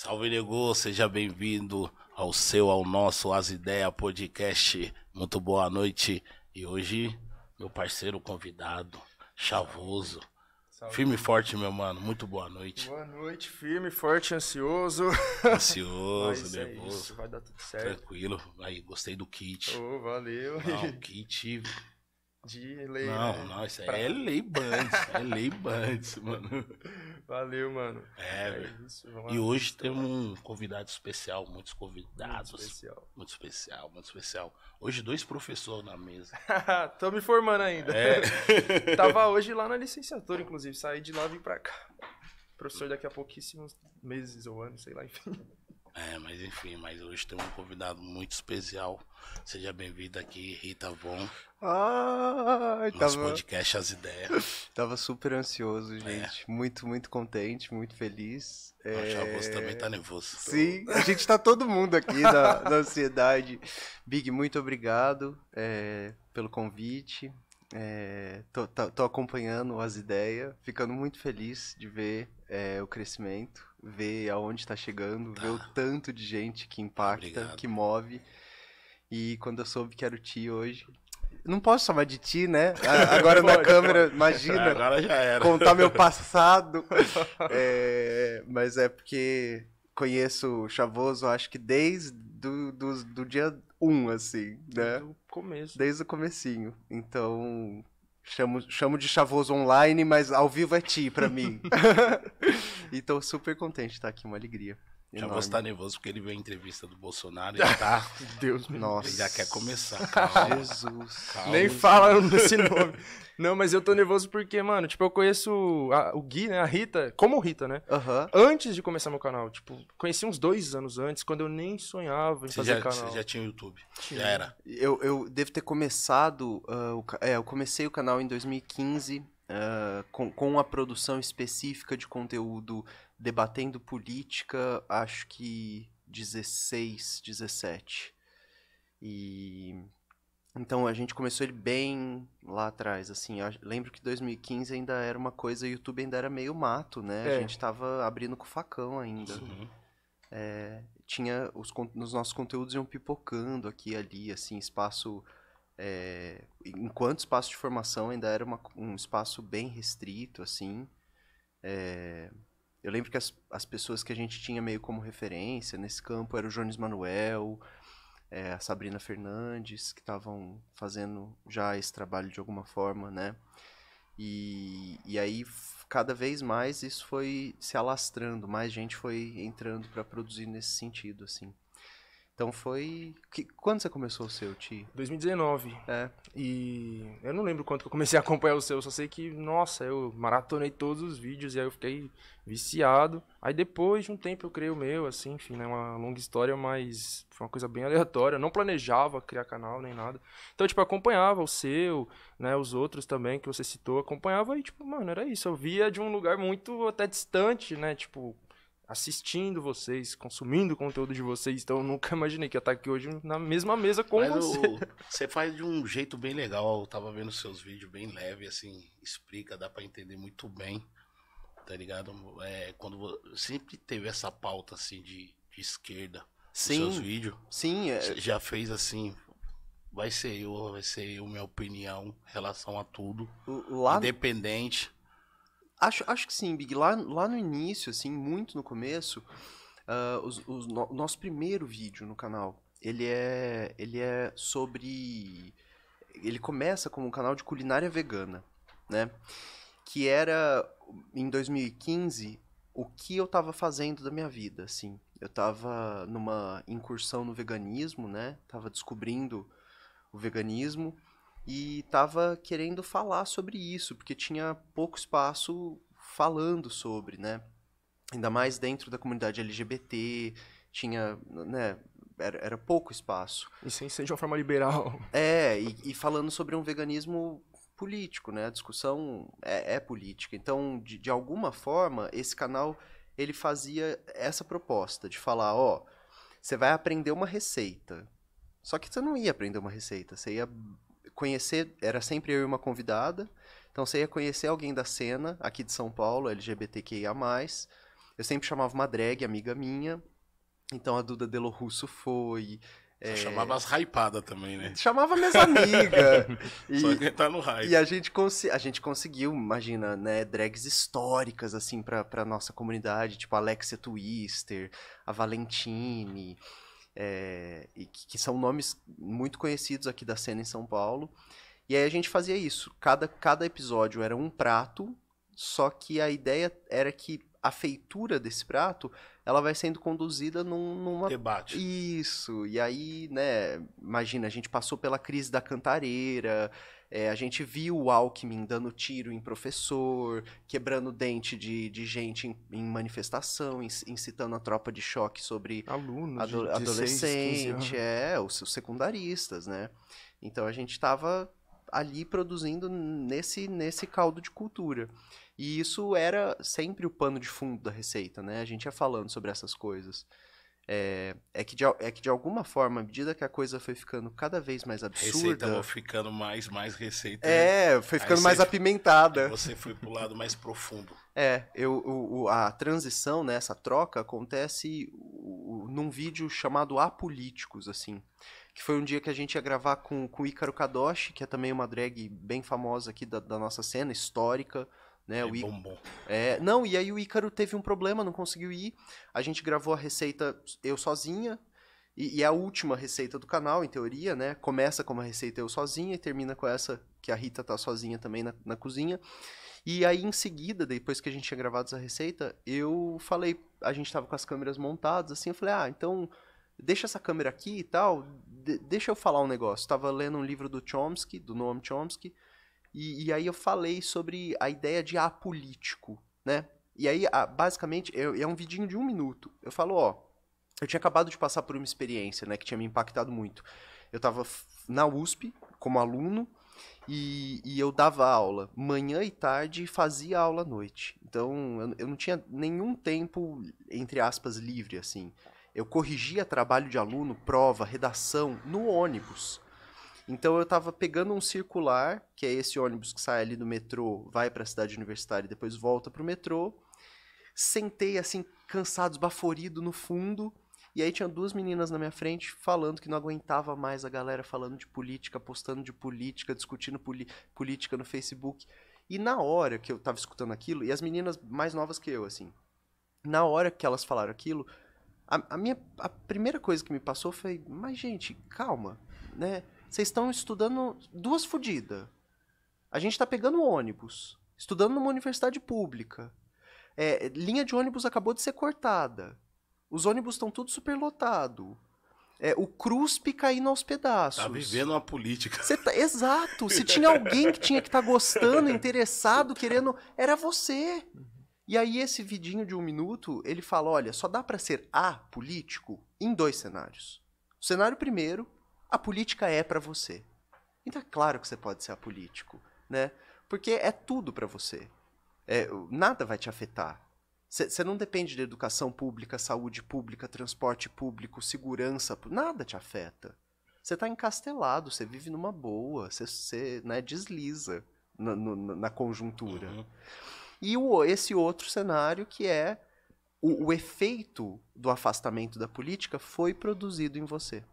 Salve Nego, seja bem-vindo ao seu, ao nosso As Ideias Podcast. Muito boa noite. E hoje, meu parceiro convidado, Chavoso. Salve. Firme e forte, meu mano. Muito boa noite. Boa noite, firme, forte, ansioso. Ansioso, é nervoso. É vai dar tudo certo. Tranquilo. Aí, gostei do kit. Ô, oh, valeu. Não, ah, kit de lei. Não, né? não, isso aí é lei Bands. É lei Bands, mano. Valeu, mano. É, é isso, e hoje temos um convidado especial, muitos convidados. Muito especial. Muito especial, muito especial. Hoje dois professores na mesa. Tô me formando ainda. É. Tava hoje lá na licenciatura, inclusive. Saí de lá e vim pra cá. Professor daqui a pouquíssimos meses ou anos, sei lá, enfim. É, mas enfim, mas hoje tem um convidado muito especial. Seja bem-vindo aqui, Rita Von. Ai, nosso tava... podcast As Ideias. tava super ansioso, é. gente. É. Muito, muito contente, muito feliz. Mas é... Augusto também tá nervoso. Sim, a gente tá todo mundo aqui na, ansiedade. Big, muito obrigado é, pelo convite. É, tô, tô, acompanhando as ideias, ficando muito feliz de ver é, o crescimento ver aonde está chegando, tá. ver o tá. tanto de gente que impacta, Obrigado. que move. E quando eu soube que era o Ti hoje. Não posso chamar de ti, né? Agora na câmera, imagina. É, agora já era. Contar meu passado. é, mas é porque conheço o Chavoso, acho que desde do, do, do dia 1, um, assim, né? Desde o começo. Desde o comecinho. Então, chamo, chamo de Chavoso online, mas ao vivo é ti pra mim. E tô super contente, estar aqui, uma alegria. Já enorme. vou estar nervoso porque ele viu a entrevista do Bolsonaro e tá. Deus Nossa. Ele já quer começar. Calma. Jesus. Calma. Nem fala desse nome. Não, mas eu tô nervoso porque, mano, tipo, eu conheço a, o Gui, né? A Rita, como Rita, né? Uhum. Antes de começar meu canal. Tipo, conheci uns dois anos antes, quando eu nem sonhava em você fazer já, canal. Você já tinha o YouTube. Tinha. Já era. Eu, eu devo ter começado. Uh, o, é, eu comecei o canal em 2015 com, com a produção específica de conteúdo debatendo política, acho que 16, 17. E então a gente começou ele bem lá atrás, assim, lembro que 2015 ainda era uma coisa, o YouTube ainda era meio mato, né? É. A gente estava abrindo com facão ainda. Sim. Uhum. É, tinha os nos nossos conteúdos iam pipocando aqui e ali, assim, espaço é, enquanto espaço de formação ainda era uma, um espaço bem restrito, assim. É, eu lembro que as, as pessoas que a gente tinha meio como referência nesse campo era o Jones Manuel, é, a Sabrina Fernandes, que estavam fazendo já esse trabalho de alguma forma, né? E, e aí, cada vez mais, isso foi se alastrando, mais gente foi entrando para produzir nesse sentido, assim. Então foi. Que, quando você começou o seu, Ti? 2019. É. E eu não lembro quanto que eu comecei a acompanhar o seu, só sei que, nossa, eu maratonei todos os vídeos e aí eu fiquei viciado. Aí depois de um tempo eu criei o meu, assim, enfim, né? Uma longa história, mas foi uma coisa bem aleatória. Eu não planejava criar canal nem nada. Então, tipo, eu acompanhava o seu, né? Os outros também que você citou, acompanhava e, tipo, mano, era isso. Eu via de um lugar muito até distante, né? Tipo, assistindo vocês, consumindo o conteúdo de vocês. Então eu nunca imaginei que ia estar aqui hoje na mesma mesa com Mas você. você faz de um jeito bem legal. Eu tava vendo seus vídeos bem leve, assim, explica, dá para entender muito bem. Tá ligado? É, quando sempre teve essa pauta assim de, de esquerda sim, nos seus vídeos. Sim, é... já fez assim, vai ser eu, vai ser eu, minha opinião em relação a tudo. Lá... Independente. Acho, acho que sim, Big. Lá, lá no início, assim, muito no começo, uh, os, os, no, nosso primeiro vídeo no canal, ele é, ele é sobre... Ele começa como um canal de culinária vegana, né? Que era, em 2015, o que eu tava fazendo da minha vida, assim. Eu tava numa incursão no veganismo, né? Tava descobrindo o veganismo e estava querendo falar sobre isso, porque tinha pouco espaço falando sobre, né? Ainda mais dentro da comunidade LGBT, tinha, né, era, era pouco espaço. E sem ser de uma forma liberal. É, e, e falando sobre um veganismo político, né? A discussão é, é política. Então, de, de, alguma forma, esse canal ele fazia essa proposta de falar, ó, você vai aprender uma receita. Só que você não ia aprender uma receita, você ia conhecer, era sempre eu e uma convidada. Então você ia conhecer alguém da cena aqui de São Paulo, LGBTQIA. Eu sempre chamava uma drag, amiga minha. Então a Duda Delo Russo foi. É... Chamava as hypadas também, né? Chamava minhas amigas. e, Só quem tá no hype. E a gente, a gente conseguiu, imagina, né, drags históricas, assim, pra, pra nossa comunidade, tipo a Alexia Twister, a Valentine é, e que, que, são nomes muito conhecidos aqui da cena em São Paulo. E aí a gente fazia isso. Cada, cada episódio era um prato, só que a ideia era que a feitura desse prato ela vai sendo conduzida num numa... debate. Isso. E aí, né? Imagina, a gente passou pela crise da cantareira. É, a gente viu o Alckmin dando tiro em professor, quebrando dente de, de gente em, em manifestação, incitando a tropa de choque sobre alunos, ado de adolescente, é, os, os secundaristas, né? Então a gente estava ali produzindo nesse, nesse caldo de cultura. E isso era sempre o pano de fundo da receita, né? A gente ia falando sobre essas coisas. É, é, que de, é que de alguma forma, à medida que a coisa foi ficando cada vez mais absurda. Receita ficando mais, mais receita. Né? É, foi ficando mais apimentada. Você foi pro lado mais profundo. É, eu, o, a transição, né, essa troca, acontece num vídeo chamado Apolíticos, assim. Que foi um dia que a gente ia gravar com, com o Ícaro Kadoshi, que é também uma drag bem famosa aqui da, da nossa cena, histórica. Né, é o bom, É, não, e aí o Ícaro teve um problema, não conseguiu ir. A gente gravou a receita eu sozinha, e, é a última receita do canal, em teoria, né? Começa com uma receita eu sozinha e termina com essa que a Rita tá sozinha também na, na cozinha. E aí, em seguida, depois que a gente tinha gravado essa receita, eu falei, a gente tava com as câmeras montadas, assim, eu falei, ah, então deixa essa câmera aqui e tal, de, deixa eu falar um negócio. Tava lendo um livro do Chomsky, do Noam Chomsky, e, e aí eu falei sobre a ideia de apolítico, né? E aí, basicamente, é, é um vidinho de um minuto. Eu falo, ó, eu tinha acabado de passar por uma experiência, né, que tinha me impactado muito. Eu estava na USP como aluno e, e, eu dava aula manhã e tarde e fazia aula à noite. Então eu, eu, não tinha nenhum tempo, entre aspas, livre, assim. Eu corrigia trabalho de aluno, prova, redação, no ônibus. Então eu tava pegando um circular, que é esse ônibus que sai ali do metrô, vai para a cidade universitária e depois volta pro metrô. Sentei assim, cansado, esbaforido no fundo. E aí tinha duas meninas na minha frente falando que não aguentava mais a galera falando de política, postando de política, discutindo política no Facebook. E na hora que eu tava escutando aquilo, e as meninas mais novas que eu, assim, na hora que elas falaram aquilo, a, a minha a primeira coisa que me passou foi, mas gente, calma, né? Vocês estão estudando duas fodidas. A gente está pegando ônibus, estudando numa universidade pública. É, linha de ônibus acabou de ser cortada. Os ônibus estão tudo superlotado. É, o CRUSP caindo aos pedaços. Tá vivendo uma política. Tá, exato. Se tinha alguém que tinha que estar tá gostando, interessado, querendo, era você. E aí esse vidinho de um minuto, ele fala, olha, só dá para ser apolítico em dois cenários. O cenário primeiro a política é para você. Então é claro que você pode ser apolítico, né? Porque é tudo para você. É, nada vai te afetar. Você não depende de educação pública, saúde pública, transporte público, segurança, nada te afeta. Você está encastelado, você vive numa boa, você né, desliza na, na conjuntura. Uhum. E o, esse outro cenário que é o, o efeito do afastamento da política foi produzido em você.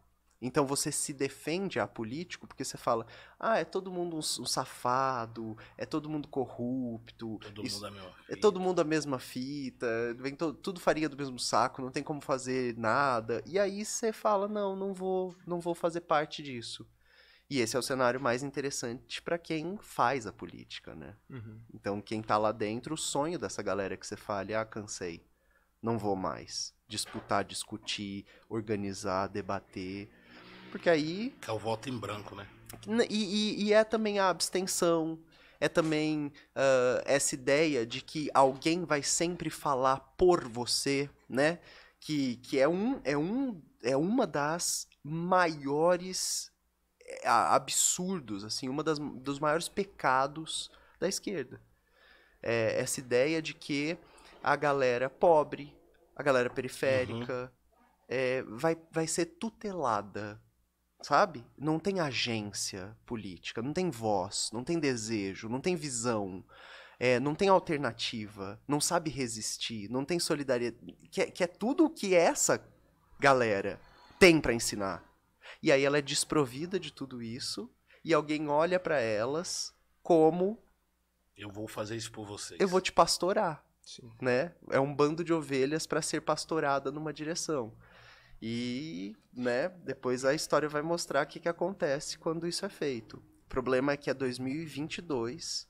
Então você se defende a político porque você fala: ah, é todo mundo um, safado, é todo mundo corrupto, todo isso, mundo é, é todo mundo a mesma fita, vem to, tudo faria do mesmo saco, não tem como fazer nada. E aí você fala: não, não vou, não vou fazer parte disso. E esse é o cenário mais interessante para quem faz a política, né? Uhum. Então, quem está lá dentro, o sonho dessa galera que você fala é: ah, cansei, não vou mais disputar, discutir, organizar, debater porque aí. é o voto em branco, né? E, e, e é também a abstenção, é também uh, essa ideia de que alguém vai sempre falar por você, né? Que, que é, um, é, um, é uma das maiores eh, absurdos, assim, uma das dos maiores pecados da esquerda. É essa ideia de que a galera pobre, a galera periférica, uhum. é, vai, vai ser tutelada sabe? Não tem agência política, não tem voz, não tem desejo, não tem visão, é, não tem alternativa, não sabe resistir, não tem solidariedade, que é, que é tudo o que essa galera tem para ensinar. E aí ela é desprovida de tudo isso e alguém olha para elas como eu vou fazer isso por vocês. Eu vou te pastorar. Sim. Né? É um bando de ovelhas para ser pastorada numa direção. E, né, depois a história vai mostrar o que, que acontece quando isso é feito. O problema é que é 2022,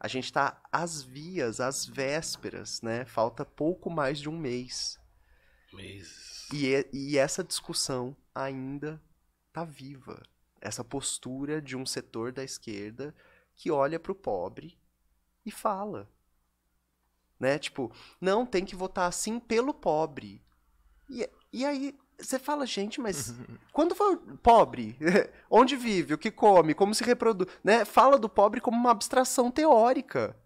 a gente está às vias, às vésperas, né? Falta pouco mais de um mês. Meses. E, é, e essa discussão ainda tá viva. Essa postura de um setor da esquerda que olha para o pobre e fala. Né? Tipo, não tem que votar assim pelo pobre. E, e aí, você fala, gente, mas quando foi pobre? Onde vive? O que come? Como se reproduz? Né? Fala do pobre como uma abstração teórica.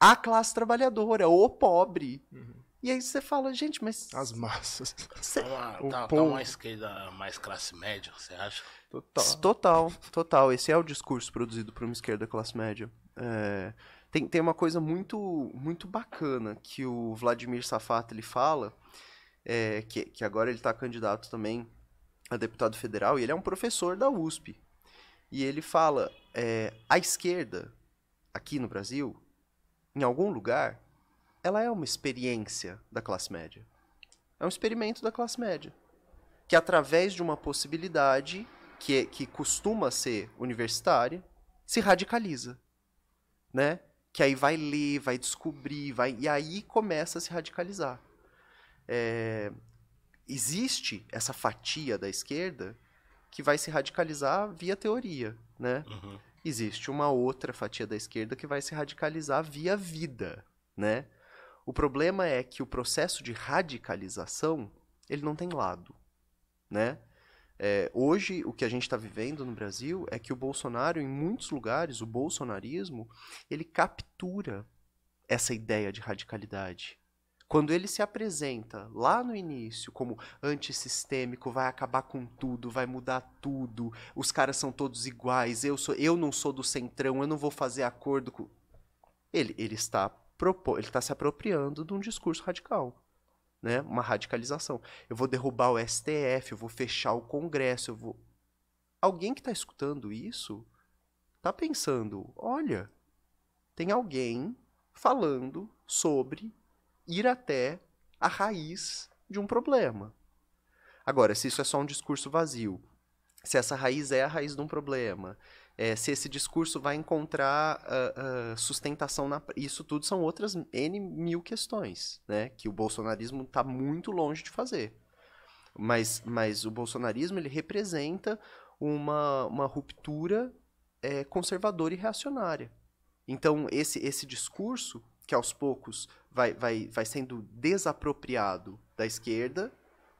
A classe trabalhadora, o pobre. Uhum. E aí você fala, gente, mas. As massas. Cê... Tá, uma, tá, tá uma esquerda mais classe média, você acha? Total. Total, total. Esse é o discurso produzido por uma esquerda classe média. É... Tem, tem uma coisa muito, muito bacana que o Vladimir Safat ele fala é, que, que agora ele está candidato também a deputado federal, e ele é um professor da USP. E ele fala: é, a esquerda, aqui no Brasil, em algum lugar, ela é uma experiência da classe média. É um experimento da classe média. Que através de uma possibilidade que, que costuma ser universitária, se radicaliza. Né? Que aí vai ler, vai descobrir, vai, e aí começa a se radicalizar é, existe essa fatia da esquerda que vai se radicalizar via teoria, né? Uhum. Existe uma outra fatia da esquerda que vai se radicalizar via vida, né? O problema é que o processo de radicalização ele não tem lado, né? É, hoje o que a gente está vivendo no Brasil é que o Bolsonaro, em muitos lugares, o bolsonarismo, ele captura essa ideia de radicalidade, quando ele se apresenta lá no início como antissistêmico, vai acabar com tudo, vai mudar tudo, os caras são todos iguais, eu sou, eu não sou do centrão, eu não vou fazer acordo com. Ele, ele está ele está se apropriando de um discurso radical. Né? Uma radicalização. Eu vou derrubar o STF, eu vou fechar o Congresso, eu vou. Alguém que está escutando isso está pensando: olha, tem alguém falando sobre ir até a raiz de um problema. Agora, se isso é só um discurso vazio, se essa raiz é a raiz de um problema, é, se esse discurso vai encontrar uh, uh, sustentação na. Isso tudo são outras N mil questões, né? Que o bolsonarismo está muito longe de fazer. Mas, mas o bolsonarismo ele representa uma, uma ruptura é, conservadora e reacionária. Então, esse, esse discurso que aos poucos vai, vai, vai sendo desapropriado da esquerda,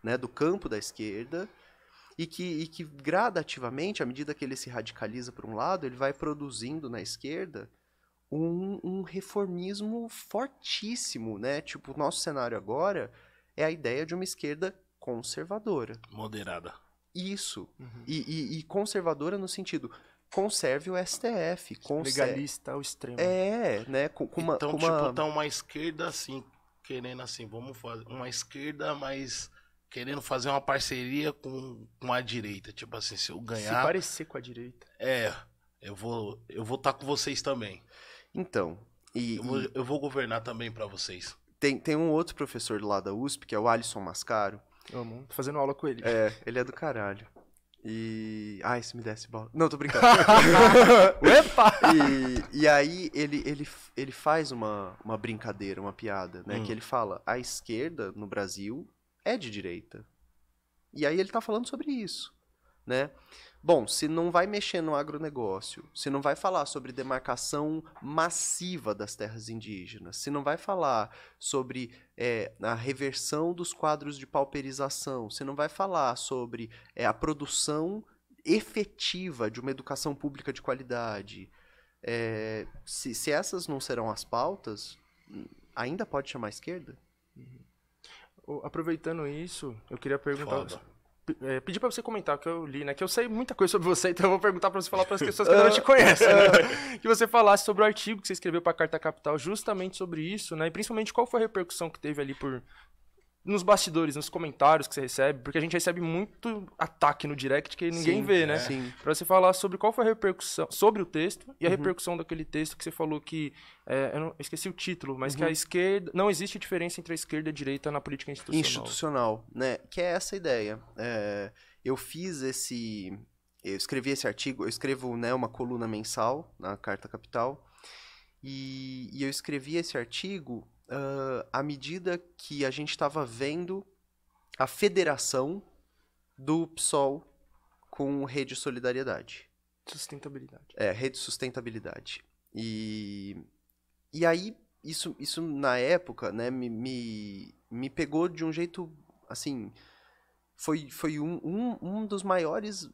né, do campo da esquerda, e que, e que gradativamente, à medida que ele se radicaliza para um lado, ele vai produzindo na esquerda um, um reformismo fortíssimo, né? Tipo, o nosso cenário agora é a ideia de uma esquerda conservadora. Moderada. Isso. Uhum. E, e, e, conservadora no sentido, conserve o STF. Conserve... Legalista ao extremo. É, né? Com, com uma, então, com tipo, uma... tipo, tá uma esquerda assim, querendo assim, vamos fazer. Uma esquerda mas querendo fazer uma parceria com, com a direita. Tipo assim, se eu ganhar. Se parecer com a direita. É, eu vou eu vou estar tá com vocês também. Então. E, eu, vou, eu vou governar também para vocês. Tem, tem um outro professor lá da USP, que é o Alisson Mascaro. Eu amo, tô fazendo aula com ele. É, ele é do caralho. E. Ai, se me desse bola. Não, tô brincando. Epa! E, e aí ele, ele, ele faz uma, uma brincadeira, uma piada, né? Hum. Que ele fala: a esquerda no Brasil é de direita. E aí ele tá falando sobre isso, né? Bom, se não vai mexer no agronegócio, se não vai falar sobre demarcação massiva das terras indígenas, se não vai falar sobre é, a reversão dos quadros de pauperização, se não vai falar sobre é, a produção efetiva de uma educação pública de qualidade, é, se, se, essas não serão as pautas, ainda pode chamar esquerda? Uhum. Aproveitando isso, eu queria perguntar. Foda é, pedir para você comentar o que eu li, né? Que eu sei muita coisa sobre você, então eu vou perguntar para você falar para as pessoas que não te conhecem, né? Que você falasse sobre o artigo que você escreveu para a Carta Capital, justamente sobre isso, né? E principalmente qual foi a repercussão que teve ali por nos bastidores, nos comentários que você recebe, porque a gente recebe muito ataque no direct que ninguém Sim, vê, é. né? É. Sim. Pra você falar sobre qual foi a repercussão, sobre o texto e a uhum. repercussão daquele texto que você falou que. É, eu não, esqueci o título, mas uhum. que a uhum. esquerda. Não existe diferença entre a esquerda e a direita na política institucional. Institucional, né? Que é essa ideia. É, eu fiz esse. Eu escrevi esse artigo, eu escrevo né, uma coluna mensal na Carta Capital. e, e eu escrevi esse artigo uh, à medida que a gente estava vendo a federação do PSOL com Rede Solidariedade. Sustentabilidade. É, Rede Sustentabilidade. E, e aí, isso, isso na época, né, me, me, me pegou de um jeito, assim, foi, foi um, um, um dos maiores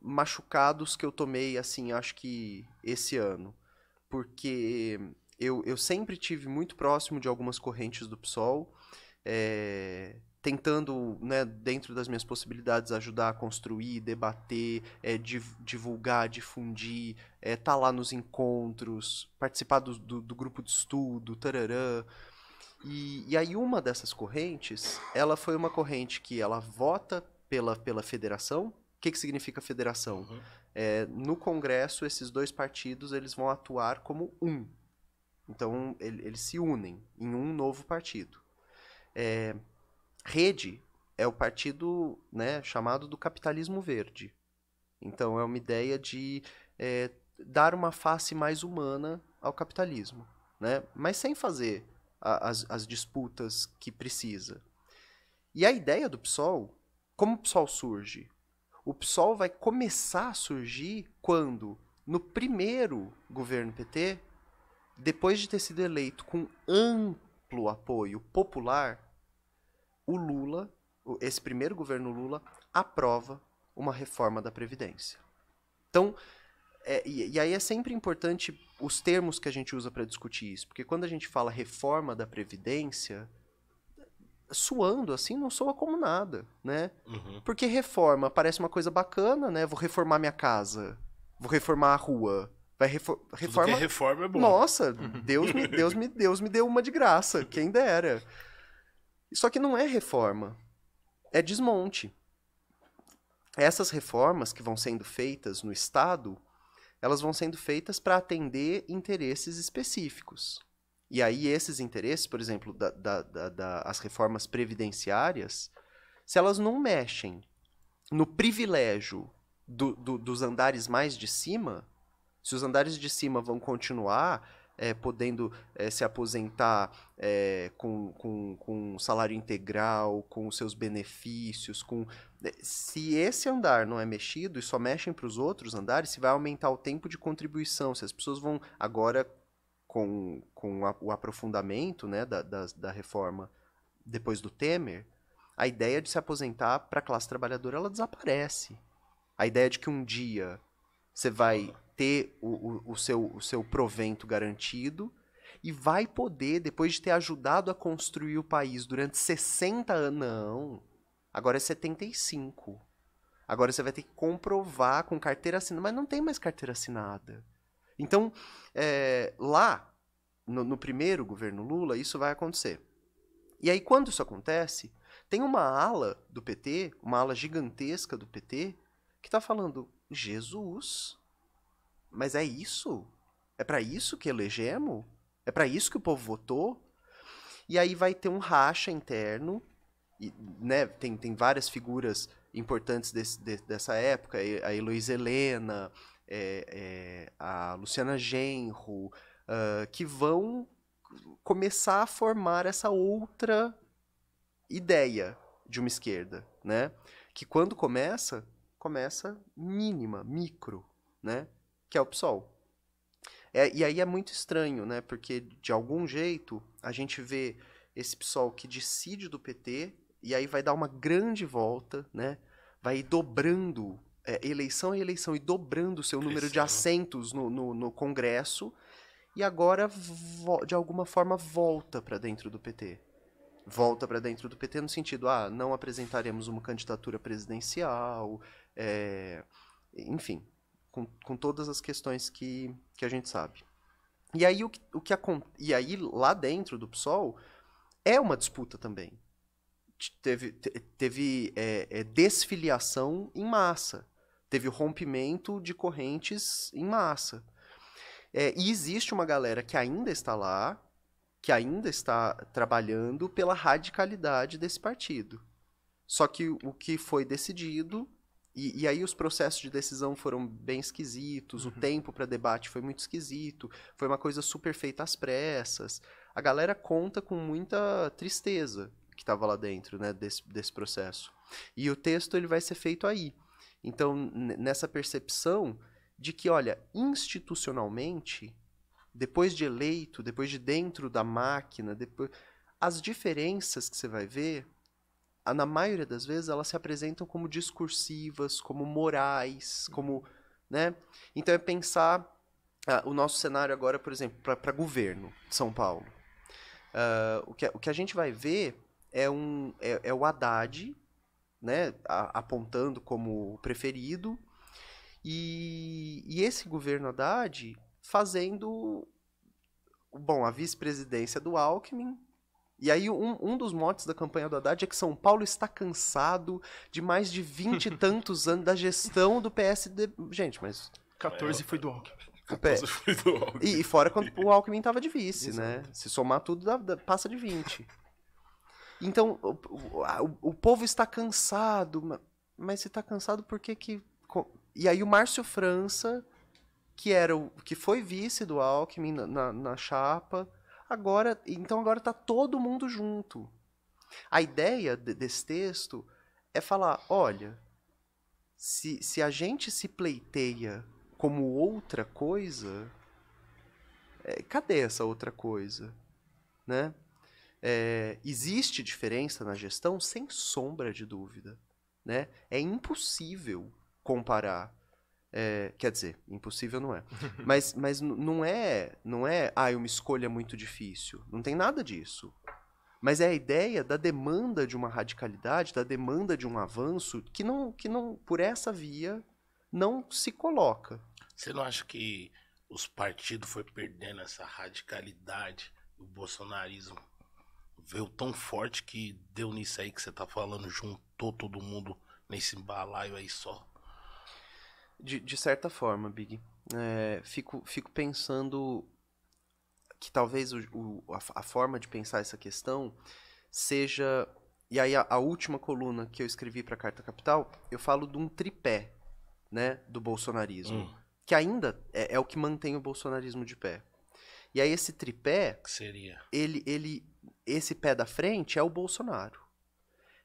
machucados que eu tomei, assim, acho que esse ano. Porque eu, eu sempre tive muito próximo de algumas correntes do PSOL, é, eh, tentando, né, dentro das minhas possibilidades, ajudar a construir, debater, é, divulgar, difundir, estar eh, é, tá lá nos encontros, participar do, do, do grupo de estudo, tararã. E, e, aí uma dessas correntes, ela foi uma corrente que ela vota pela, pela federação. O que, que significa federação? Uhum. É, no Congresso, esses dois partidos eles vão atuar como um. Então, ele, eles se unem em um novo partido. É, rede é o partido né, chamado do capitalismo verde. Então, é uma ideia de é, dar uma face mais humana ao capitalismo, né? mas sem fazer a, as, as disputas que precisa. E a ideia do PSOL, como o PSOL surge? O PSOL vai começar a surgir quando, no primeiro governo PT, depois de ter sido eleito com amplo apoio popular, o Lula, esse primeiro governo Lula, aprova uma reforma da Previdência. Então, é, e, e aí é sempre importante os termos que a gente usa para discutir isso, porque quando a gente fala reforma da Previdência, suando assim não soa como nada, né? Uhum. Porque reforma parece uma coisa bacana, né? Vou reformar minha casa, vou reformar a rua, Vai refor é reforma. É reforma é bom. Nossa, uhum. Deus me, Deus, me, Deus me deu uma de graça, quem dera. Só que não é reforma, é desmonte. Essas reformas que vão sendo feitas no Estado, elas vão sendo feitas para atender interesses específicos. E aí, esses interesses, por exemplo, da, da, da, da, as reformas previdenciárias, se elas não mexem no privilégio do, do, dos andares mais de cima, se os andares de cima vão continuar é, podendo é, se aposentar é, com, com, com salário integral, com seus benefícios, com se esse andar não é mexido e só mexem para os outros andares, se vai aumentar o tempo de contribuição, se as pessoas vão agora com, com a, o aprofundamento né, da, da, da reforma depois do Temer, a ideia de se aposentar para a classe trabalhadora ela desaparece. A ideia de que um dia você vai ter o, o, o, seu, o seu provento garantido e vai poder, depois de ter ajudado a construir o país durante 60 anos. Não, agora é 75. Agora você vai ter que comprovar com carteira assinada, mas não tem mais carteira assinada. Então, é, lá, no, no primeiro governo Lula, isso vai acontecer. E aí, quando isso acontece, tem uma ala do PT, uma ala gigantesca do PT, que está falando: Jesus, mas é isso? É para isso que elegemos? É para isso que o povo votou? E aí vai ter um racha interno, e, né? Tem, tem várias figuras importantes desse, de, dessa época, a Heloísa Helena, é, é, a Luciana Genro, uh, que vão começar a formar essa outra ideia de uma esquerda, né? Que quando começa, começa mínima, micro, né? que é o PSOL. É, e aí é muito estranho, né? Porque de algum jeito a gente vê esse PSOL que decide do PT e aí vai dar uma grande volta, né? Vai dobrando é, eleição a eleição e dobrando o seu número de assentos no, no, no Congresso e agora de alguma forma volta para dentro do PT. Volta para dentro do PT no sentido, ah, não apresentaremos uma candidatura presidencial, é... enfim, com, com todas as questões que, que a gente sabe. E aí, o que, o que e aí, lá dentro do PSOL, é uma disputa também. Teve, teve é, é, desfiliação em massa. Teve rompimento de correntes em massa. É, e existe uma galera que ainda está lá, que ainda está trabalhando pela radicalidade desse partido. Só que o que foi decidido e, e, aí os processos de decisão foram bem esquisitos, uhum. o tempo para debate foi muito esquisito, foi uma coisa super feita às pressas. A galera conta com muita tristeza que estava lá dentro, né, desse, desse processo. E o texto ele vai ser feito aí. Então, nessa percepção de que, olha, institucionalmente, depois de eleito, depois de dentro da máquina, depois as diferenças que você vai ver na maioria das vezes, elas se apresentam como discursivas, como morais, hum. como. Né? Então é pensar ah, o nosso cenário agora, por exemplo, para governo de São Paulo. Uh, o, que, o que a gente vai ver é, um, é, é o Haddad né, a, apontando como preferido, e, e esse governo Haddad fazendo bom, a vice-presidência do Alckmin, e aí, um, um dos motes da campanha do Haddad é que São Paulo está cansado de mais de vinte e tantos anos da gestão do PSD. Gente, mas. 14 foi do Alckmin. 14 foi do Alckmin. E, e fora quando o Alckmin estava de vice, né? Exato. né? Se somar tudo, dá, dá, passa de 20. Então, o, o, o povo está cansado. Mas se está cansado, por que que. E aí, o Márcio França, que, era o, que foi vice do Alckmin na, na, na chapa Agora, então agora está todo mundo junto. A ideia desse texto é falar, olha, se, se a gente se pleiteia como outra coisa, é, cadê essa outra coisa? Né? É, existe diferença na gestão sem sombra de dúvida. Né? É impossível comparar é, quer dizer, impossível não é. Mas, mas não é, não é, ah, uma escolha muito difícil. Não tem nada disso. Mas é a ideia da demanda de uma radicalidade, da demanda de um avanço que não, que não por essa via não se coloca. Você não acha que os partidos foi perdendo essa radicalidade, o bolsonarismo veio tão forte que deu nisso aí que você tá falando, juntou todo mundo nesse balaio aí só? de, de certa forma, Big. É, fico, fico pensando que talvez o, o, a, a, forma de pensar essa questão seja. E aí, a, a última coluna que eu escrevi para a Carta Capital, eu falo de um tripé né, do bolsonarismo, hum. que ainda é, é, o que mantém o bolsonarismo de pé. E aí, esse tripé. Que seria? Ele, ele, esse pé da frente é o Bolsonaro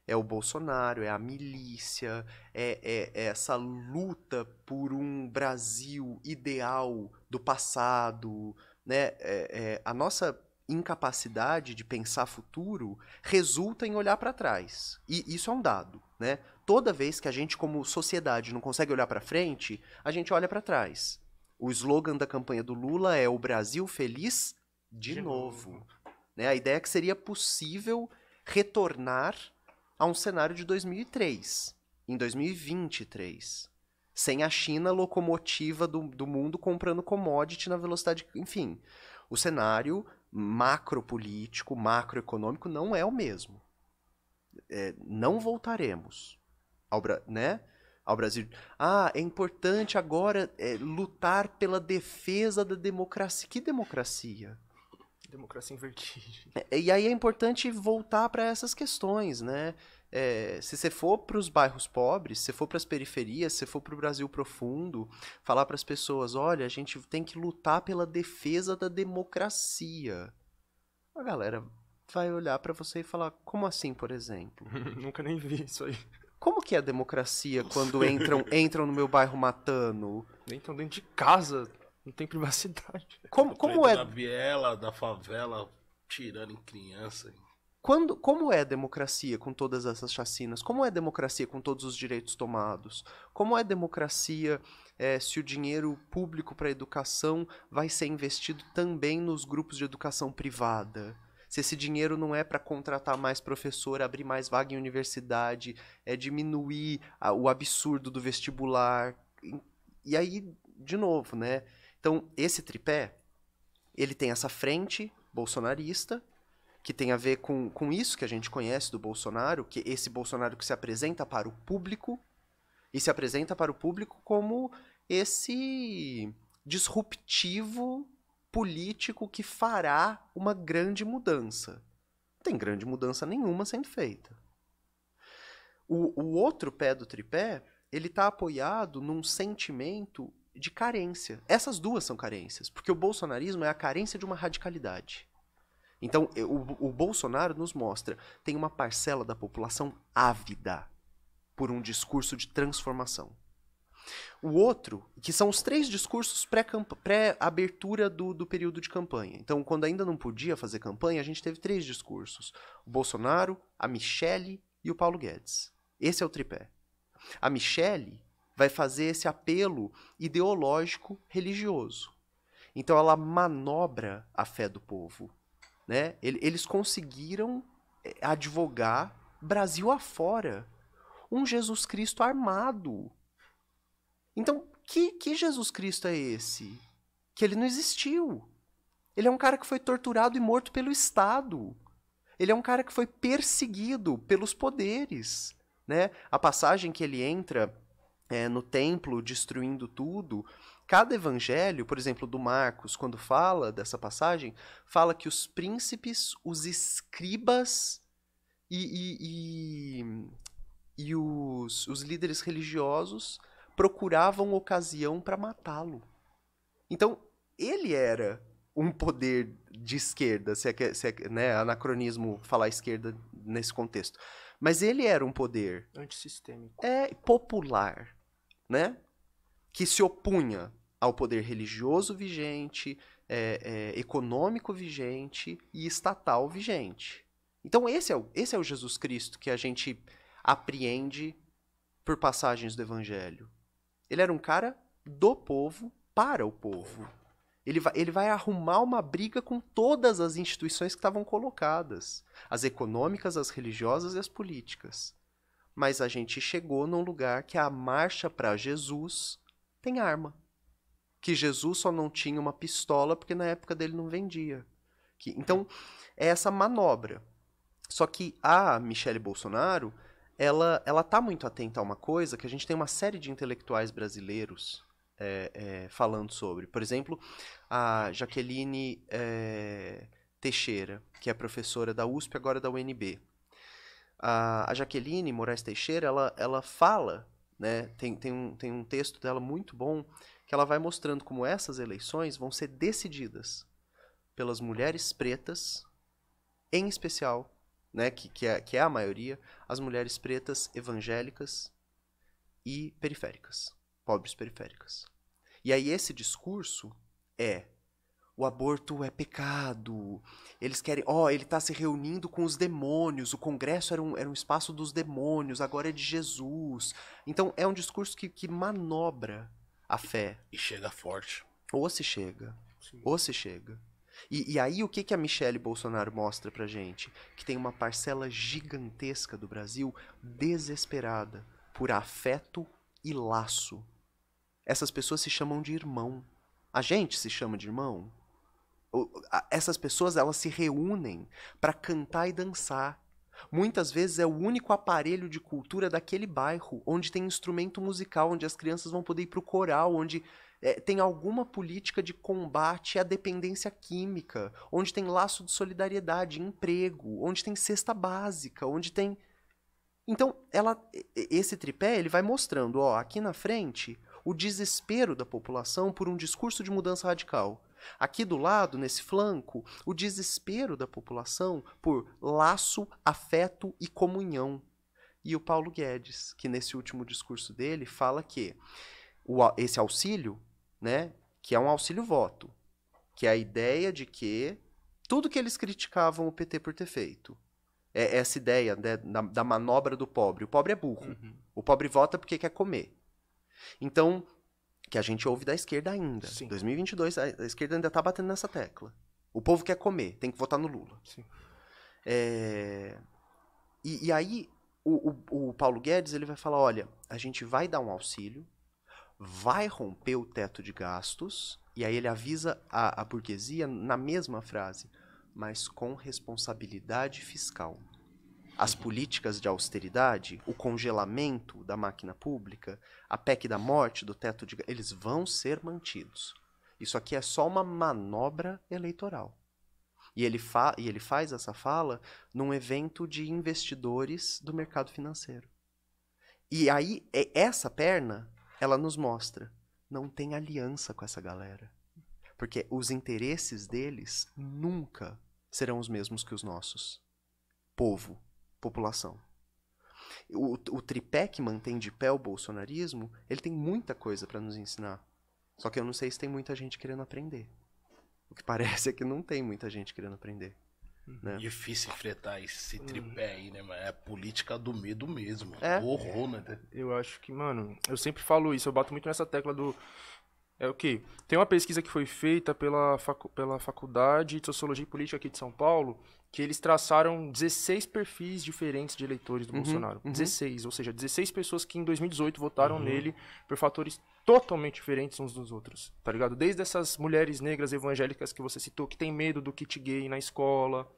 é o Bolsonaro, é a milícia, é, é, é, essa luta por um Brasil ideal do passado, né? É, é a nossa incapacidade de pensar futuro resulta em olhar para trás. E isso é um dado, né? Toda vez que a gente, como sociedade, não consegue olhar para frente, a gente olha para trás. O slogan da campanha do Lula é o Brasil feliz de, de novo. novo. Né? A ideia é que seria possível retornar a um cenário de 2003, em 2023. Sem a China locomotiva do, do mundo comprando commodity na velocidade. Enfim, o cenário macropolítico, macroeconômico não é o mesmo. É, não voltaremos ao, né, ao Brasil. Ah, é importante agora é, lutar pela defesa da democracia. Que democracia? Democracia em vertigem. É, e aí é importante voltar para essas questões, né? É, se você for para os bairros pobres, se for para as periferias, se for para o Brasil profundo, falar para as pessoas, olha, a gente tem que lutar pela defesa da democracia. A galera vai olhar para você e falar, como assim, por exemplo? Nunca nem vi isso aí. Como que é a democracia quando entram entram no meu bairro matando? Entram dentro de casa, não tem privacidade. Como, como é. Da viela da favela, tirando em criança. Quando, como é democracia com todas essas chacinas? Como é democracia com todos os direitos tomados? Como é democracia é, se o dinheiro público para educação vai ser investido também nos grupos de educação privada? Se esse dinheiro não é para contratar mais professor, abrir mais vaga em universidade, é diminuir a, o absurdo do vestibular. E aí, de novo, né? Então, esse tripé, ele tem essa frente bolsonarista, que tem a ver com, com isso que a gente conhece do Bolsonaro, que esse Bolsonaro que se apresenta para o público, e se apresenta para o público como esse disruptivo político que fará uma grande mudança. Não tem grande mudança nenhuma sendo feita. O, o outro pé do tripé, ele está apoiado num sentimento de carência. Essas duas são carências, porque o bolsonarismo é a carência de uma radicalidade. Então, é, o, o Bolsonaro nos mostra, tem uma parcela da população ávida por um discurso de transformação. O outro, que são os três discursos pré-abertura pré do, do período de campanha. Então, quando ainda não podia fazer campanha, a gente teve três discursos: o Bolsonaro, a Michele e o Paulo Guedes. Esse é o tripé. A Michele vai fazer esse apelo ideológico religioso. Então ela manobra a fé do povo. Né? Eles conseguiram eh, advogar Brasil afora um Jesus Cristo armado. Então, que, que Jesus Cristo é esse? Que ele não existiu. Ele é um cara que foi torturado e morto pelo Estado. Ele é um cara que foi perseguido pelos poderes. Né? A passagem que ele entra é, no templo, destruindo tudo. Cada evangelho, por exemplo, do Marcos, quando fala dessa passagem, fala que os príncipes, os escribas e, e, e, e os, os líderes religiosos procuravam ocasião para matá-lo. Então, ele era um poder de esquerda, se é, se é né, anacronismo falar esquerda nesse contexto. Mas ele era um poder. Antissistêmico. É popular né? Que se opunha ao poder religioso vigente, é, é, econômico vigente e estatal vigente. Então esse é, o, esse é o Jesus Cristo que a gente apreende por passagens do Evangelho. Ele era um cara do povo para o povo. Ele vai, ele vai arrumar uma briga com todas as instituições que estavam colocadas: as econômicas, as religiosas e as políticas mas a gente chegou num lugar que a marcha para Jesus tem arma. Que Jesus só não tinha uma pistola porque na época dele não vendia. Que, então, é essa manobra. Só que a Michelle Bolsonaro, ela, ela tá muito atenta a uma coisa que a gente tem uma série de intelectuais brasileiros é, é, falando sobre. Por exemplo, a Jaqueline é, Teixeira, que é professora da USP, agora da UNB a, a Jaqueline Moraes Teixeira, ela, ela fala, né, tem, tem, um, tem um texto dela muito bom, que ela vai mostrando como essas eleições vão ser decididas pelas mulheres pretas, em especial, né, que, que, é, que é a maioria, as mulheres pretas evangélicas e periféricas, pobres periféricas. E aí esse discurso é o aborto é pecado. Eles querem, ó, oh, ele está se reunindo com os demônios. O Congresso era um, era um espaço dos demônios, agora é de Jesus. Então é um discurso que, que manobra a fé. E, e chega forte. Ou se chega. Sim. Ou se chega. E, e, aí o que, que a Michelle Bolsonaro mostra pra gente? Que tem uma parcela gigantesca do Brasil desesperada por afeto e laço. Essas pessoas se chamam de irmão. A gente se chama de irmão? essas pessoas elas se reúnem para cantar e dançar. Muitas vezes é o único aparelho de cultura daquele bairro, onde tem instrumento musical, onde as crianças vão poder ir para o coral, onde é, tem alguma política de combate à dependência química, onde tem laço de solidariedade, emprego, onde tem cesta básica, onde tem. Então, ela, esse tripé ele vai mostrando, ó, aqui na frente, o desespero da população por um discurso de mudança radical Aqui do lado, nesse flanco, o desespero da população por laço, afeto e comunhão. E o Paulo Guedes, que nesse último discurso dele fala que o, esse auxílio, né, que é um auxílio-voto, que é a ideia de que tudo que eles criticavam o PT por ter feito, é, é essa ideia né, da, da, manobra do pobre. O pobre é burro. Uhum. O pobre vota porque quer comer. Então, que a gente ouve da esquerda ainda. Sim. 2022, a, a esquerda ainda tá batendo nessa tecla. O povo quer comer, tem que votar no Lula. Sim. É... E, e, aí o, o, o, Paulo Guedes ele vai falar, olha, a gente vai dar um auxílio, vai romper o teto de gastos, e aí ele avisa a, a burguesia na mesma frase, mas com responsabilidade fiscal as políticas de austeridade, o congelamento da máquina pública, a PEC da morte, do teto de. Eles vão ser mantidos. Isso aqui é só uma manobra eleitoral. E ele, fa... e ele faz essa fala num evento de investidores do mercado financeiro. E aí, é, essa perna, ela nos mostra: não tem aliança com essa galera. Porque os interesses deles nunca serão os mesmos que os nossos. Povo, população. O, o tripé que mantém de pé o bolsonarismo, ele tem muita coisa para nos ensinar. Só que eu não sei se tem muita gente querendo aprender. O que parece é que não tem muita gente querendo aprender. Uhum. Né? Difícil enfrentar esse tripé aí, né? Mas é a política do medo mesmo. É. Horror, né? Eu acho que, mano, eu sempre falo isso, eu bato muito nessa tecla do. É o quê? Tem uma pesquisa que foi feita pela, facu pela Faculdade de Sociologia e Política aqui de São Paulo, que eles traçaram 16 perfis diferentes de eleitores do uhum, Bolsonaro. Uhum. 16, ou seja, 16 pessoas que em 2018 votaram uhum. nele por fatores totalmente diferentes uns dos outros, tá ligado? Desde essas mulheres negras evangélicas que você citou, que tem medo do kit gay na escola,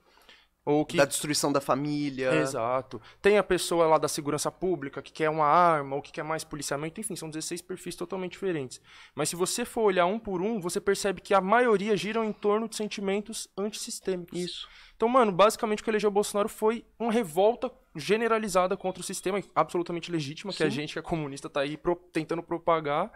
ou que... Da destruição da família. Exato. Tem a pessoa lá da segurança pública que quer uma arma ou que quer mais policiamento. Enfim, são 16 perfis totalmente diferentes. Mas se você for olhar um por um, você percebe que a maioria giram em torno de sentimentos antissistêmicos. Isso. Então, mano, basicamente o que elegeu o Bolsonaro foi uma revolta generalizada contra o sistema, absolutamente legítima, é Sim. que a gente que é comunista tá aí pro... tentando propagar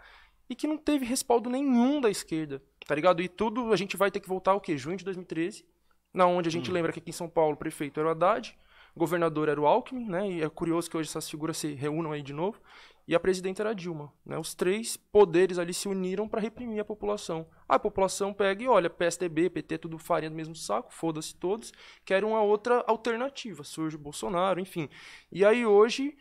e que não teve respaldo nenhum da esquerda, tá ligado? E tudo a gente vai ter que voltar ao quê? Junho de 2013 na onde a gente hum. lembra que aqui em São Paulo o prefeito era o Haddad, governador era o Alckmin, né? E é curioso que hoje essas figuras se reúnam aí de novo. E a presidenta era a Dilma, né? Os três poderes ali se uniram para reprimir a população. A população pega e olha, PSDB, PT, tudo farinha do mesmo saco, foda-se todos, querem uma outra alternativa. Surge o Bolsonaro, enfim. E aí hoje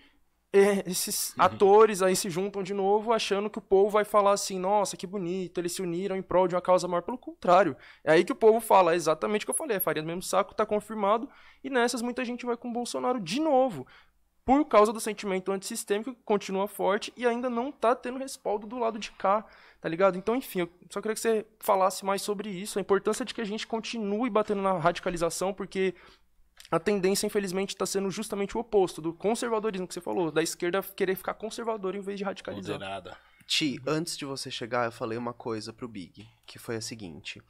é, esses uhum. atores aí se juntam de novo achando que o povo vai falar assim, nossa, que bonito, eles se uniram em prol de uma causa maior. Pelo contrário, é aí que o povo fala, é exatamente o que eu falei, é farinha do mesmo saco, tá confirmado, e nessas muita gente vai com o Bolsonaro de novo, por causa do sentimento antissistêmico que continua forte e ainda não tá tendo respaldo do lado de cá, tá ligado? Então, enfim, eu só queria que você falasse mais sobre isso, a importância de que a gente continue batendo na radicalização, porque a tendência, infelizmente, está sendo justamente o oposto do conservadorismo que você falou, da esquerda querer ficar conservadora em vez de radicalizar. nada. Ti, antes de você chegar, eu falei uma coisa pro Big, que foi a seguinte.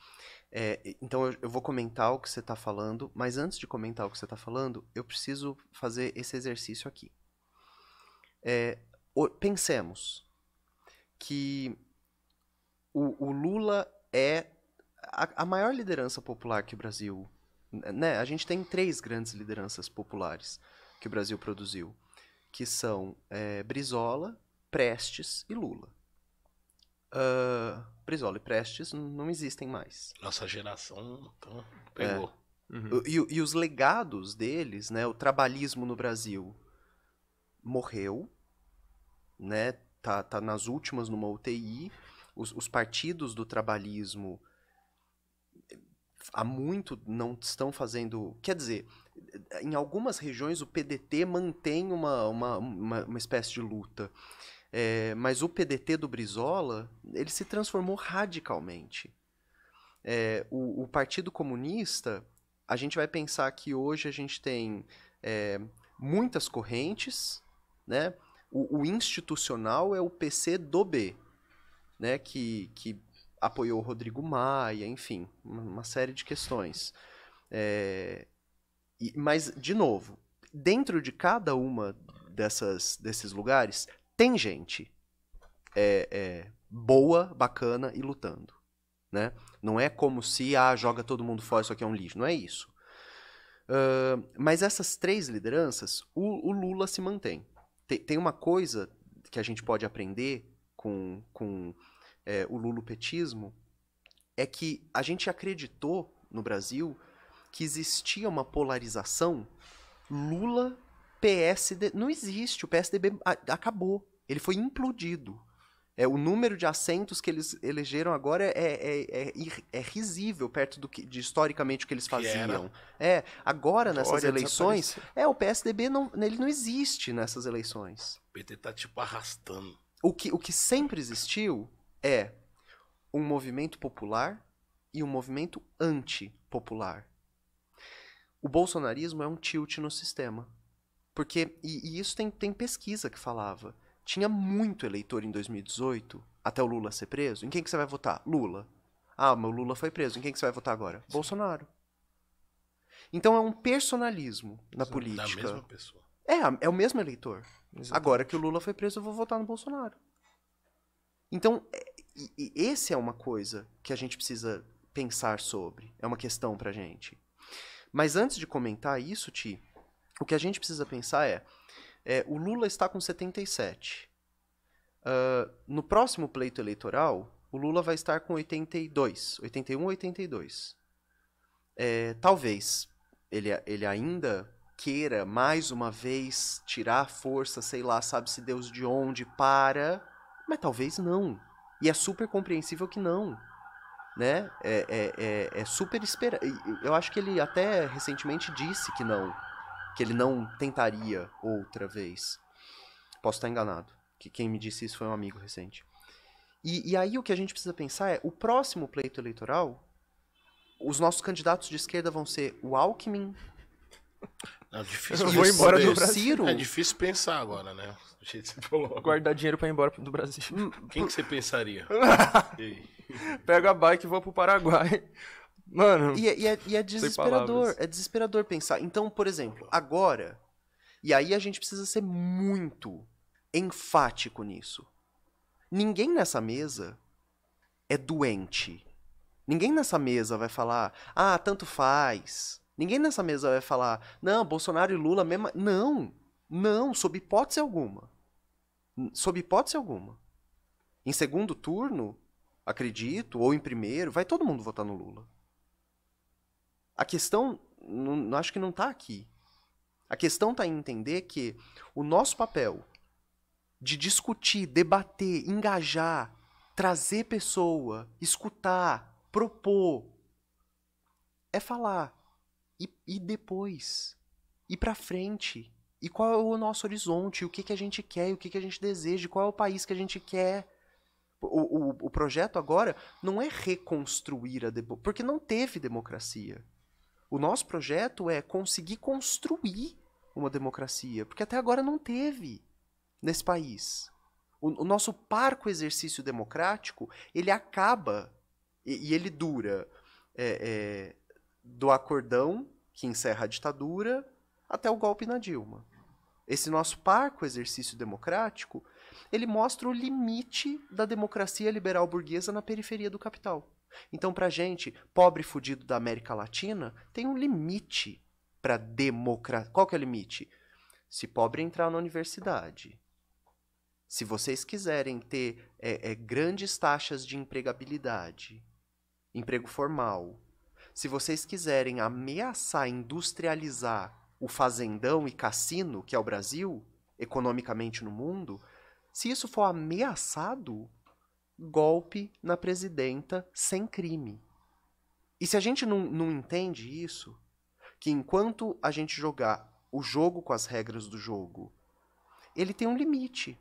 É, então eu, eu, vou comentar o que você está falando, mas antes de comentar o que você está falando, eu preciso fazer esse exercício aqui. É, o, pensemos que o, o Lula é a, a maior liderança popular que o Brasil né? A gente tem três grandes lideranças populares que o Brasil produziu, que são é, Brizola, Prestes e Lula. Uh, Brizola e Prestes não existem mais. Nossa geração então, é. pegou. É. Uhum. E, e, os legados deles, né? O trabalhismo no Brasil morreu, né? Tá, tá nas últimas numa UTI. Os, os partidos do trabalhismo há muito não estão fazendo. Quer dizer, em algumas regiões o PDT mantém uma, uma, uma, uma espécie de luta. É, mas o PDT do Brizola, ele se transformou radicalmente. É, o, o, Partido Comunista, a gente vai pensar que hoje a gente tem é, muitas correntes, né? O, o, institucional é o PC do B, né? Que, que apoiou o Rodrigo Maia, enfim, uma, série de questões. É, e, mas, de novo, dentro de cada uma dessas, desses lugares, tem gente é, é, boa, bacana e lutando. Né? Não é como se, ah, joga todo mundo fora, isso aqui é um lixo. Não é isso. Uh, mas essas três lideranças, o, o Lula se mantém. Tem, tem uma coisa que a gente pode aprender com, com é, o lulupetismo, é que a gente acreditou no Brasil que existia uma polarização Lula PSD não existe o PSDB acabou ele foi implodido é o número de assentos que eles elegeram agora é, é, é, é risível perto do que de, historicamente o que eles faziam que é agora nessas Glória eleições é o PSDB não ele não existe nessas eleições o PT tá tipo arrastando o que, o que sempre existiu é um movimento popular e um movimento antipopular. O bolsonarismo é um tilt no sistema. Porque, e, e isso tem, tem pesquisa que falava, tinha muito eleitor em 2018, até o Lula ser preso. Em quem que você vai votar? Lula. Ah, meu Lula foi preso. Em quem que você vai votar agora? Sim. Bolsonaro. Então é um personalismo na Sim, política. a mesma pessoa. É, é o mesmo eleitor. Exatamente. Agora que o Lula foi preso, eu vou votar no Bolsonaro. Então, é, e, e esse é uma coisa que a gente precisa pensar sobre. É uma questão pra gente. Mas antes de comentar isso, Ti, o que a gente precisa pensar é, é o Lula está com 77. Uh, ah, no próximo pleito eleitoral, o Lula vai estar com 82, 81 82. É, talvez ele, ele ainda queira mais uma vez tirar força, sei lá, sabe-se Deus de onde, para. Mas talvez não. E é super compreensível que não. Né? É, é, é, é super espera. Eu acho que ele até recentemente disse que não. Que ele não tentaria outra vez. Posso estar enganado. Que quem me disse isso foi um amigo recente. E, e aí o que a gente precisa pensar é: o próximo pleito eleitoral, os nossos candidatos de esquerda vão ser o Alckmin, não, é difícil eu vou embora do Brasil. Ciro. É difícil pensar agora, né? jeito que você falou. Guardar dinheiro pra ir embora do Brasil. Hum, Quem que você pensaria? Pega a bike e vou pro Paraguai. Mano. E, é, e, é, e é desesperador. É desesperador pensar. Então, por exemplo, agora. E aí a gente precisa ser muito enfático nisso. Ninguém nessa mesa é doente. Ninguém nessa mesa vai falar, ah, tanto faz. Ninguém nessa mesa vai falar, não, Bolsonaro e Lula mesmo. Não, não, sob hipótese alguma. Sob hipótese alguma. Em segundo turno, acredito, ou em primeiro, vai todo mundo votar no Lula. A questão, não, acho que não está aqui. A questão está em entender que o nosso papel de discutir, debater, engajar, trazer pessoa, escutar, propor, é falar. E, e depois? E para frente? E qual é o nosso horizonte? O que, que a gente quer? O que, que a gente deseja? Qual é o país que a gente quer? O, o, o projeto agora não é reconstruir a democracia, porque não teve democracia. O nosso projeto é conseguir construir uma democracia, porque até agora não teve nesse país. O, o nosso parco exercício democrático ele acaba e, e ele dura é, é, do acordão que encerra a ditadura até o golpe na Dilma. Esse nosso parco exercício democrático, ele mostra o limite da democracia liberal burguesa na periferia do capital. Então, para gente, pobre fudido da América Latina, tem um limite para democracia. Qual que é o limite? Se pobre entrar na universidade, se vocês quiserem ter é, é, grandes taxas de empregabilidade, emprego formal, se vocês quiserem ameaçar industrializar o fazendão e cassino, que é o Brasil, economicamente no mundo, se isso for ameaçado, golpe na presidenta sem crime. E se a gente não, não entende isso, que enquanto a gente jogar o jogo com as regras do jogo, ele tem um limite.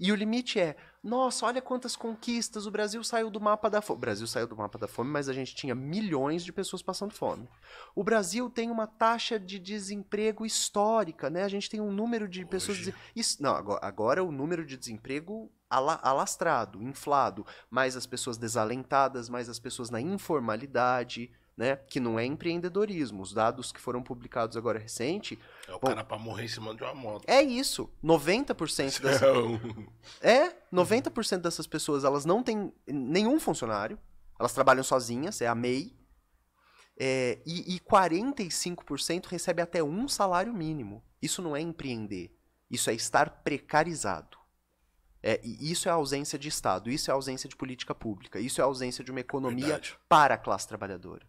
E o limite é nossa, olha quantas conquistas, o Brasil saiu do mapa da fome. O Brasil saiu do mapa da fome, mas a gente tinha milhões de pessoas passando fome. O Brasil tem uma taxa de desemprego histórica, né? A gente tem um número de Hoje. pessoas. Isso, não, agora, agora o número de desemprego alastrado, inflado, mais as pessoas desalentadas, mais as pessoas na informalidade né? Que não é empreendedorismo. Os dados que foram publicados agora recente. É o bom, cara pra morrer em cima de uma moto. É isso. 90% das. é, 90% dessas pessoas elas não têm nenhum funcionário. Elas trabalham sozinhas, é a MEI. É, e, e 45% recebe até um salário mínimo. Isso não é empreender. Isso é estar precarizado. É, isso é ausência de Estado, isso é ausência de política pública, isso é ausência de uma economia Verdade. para a classe trabalhadora.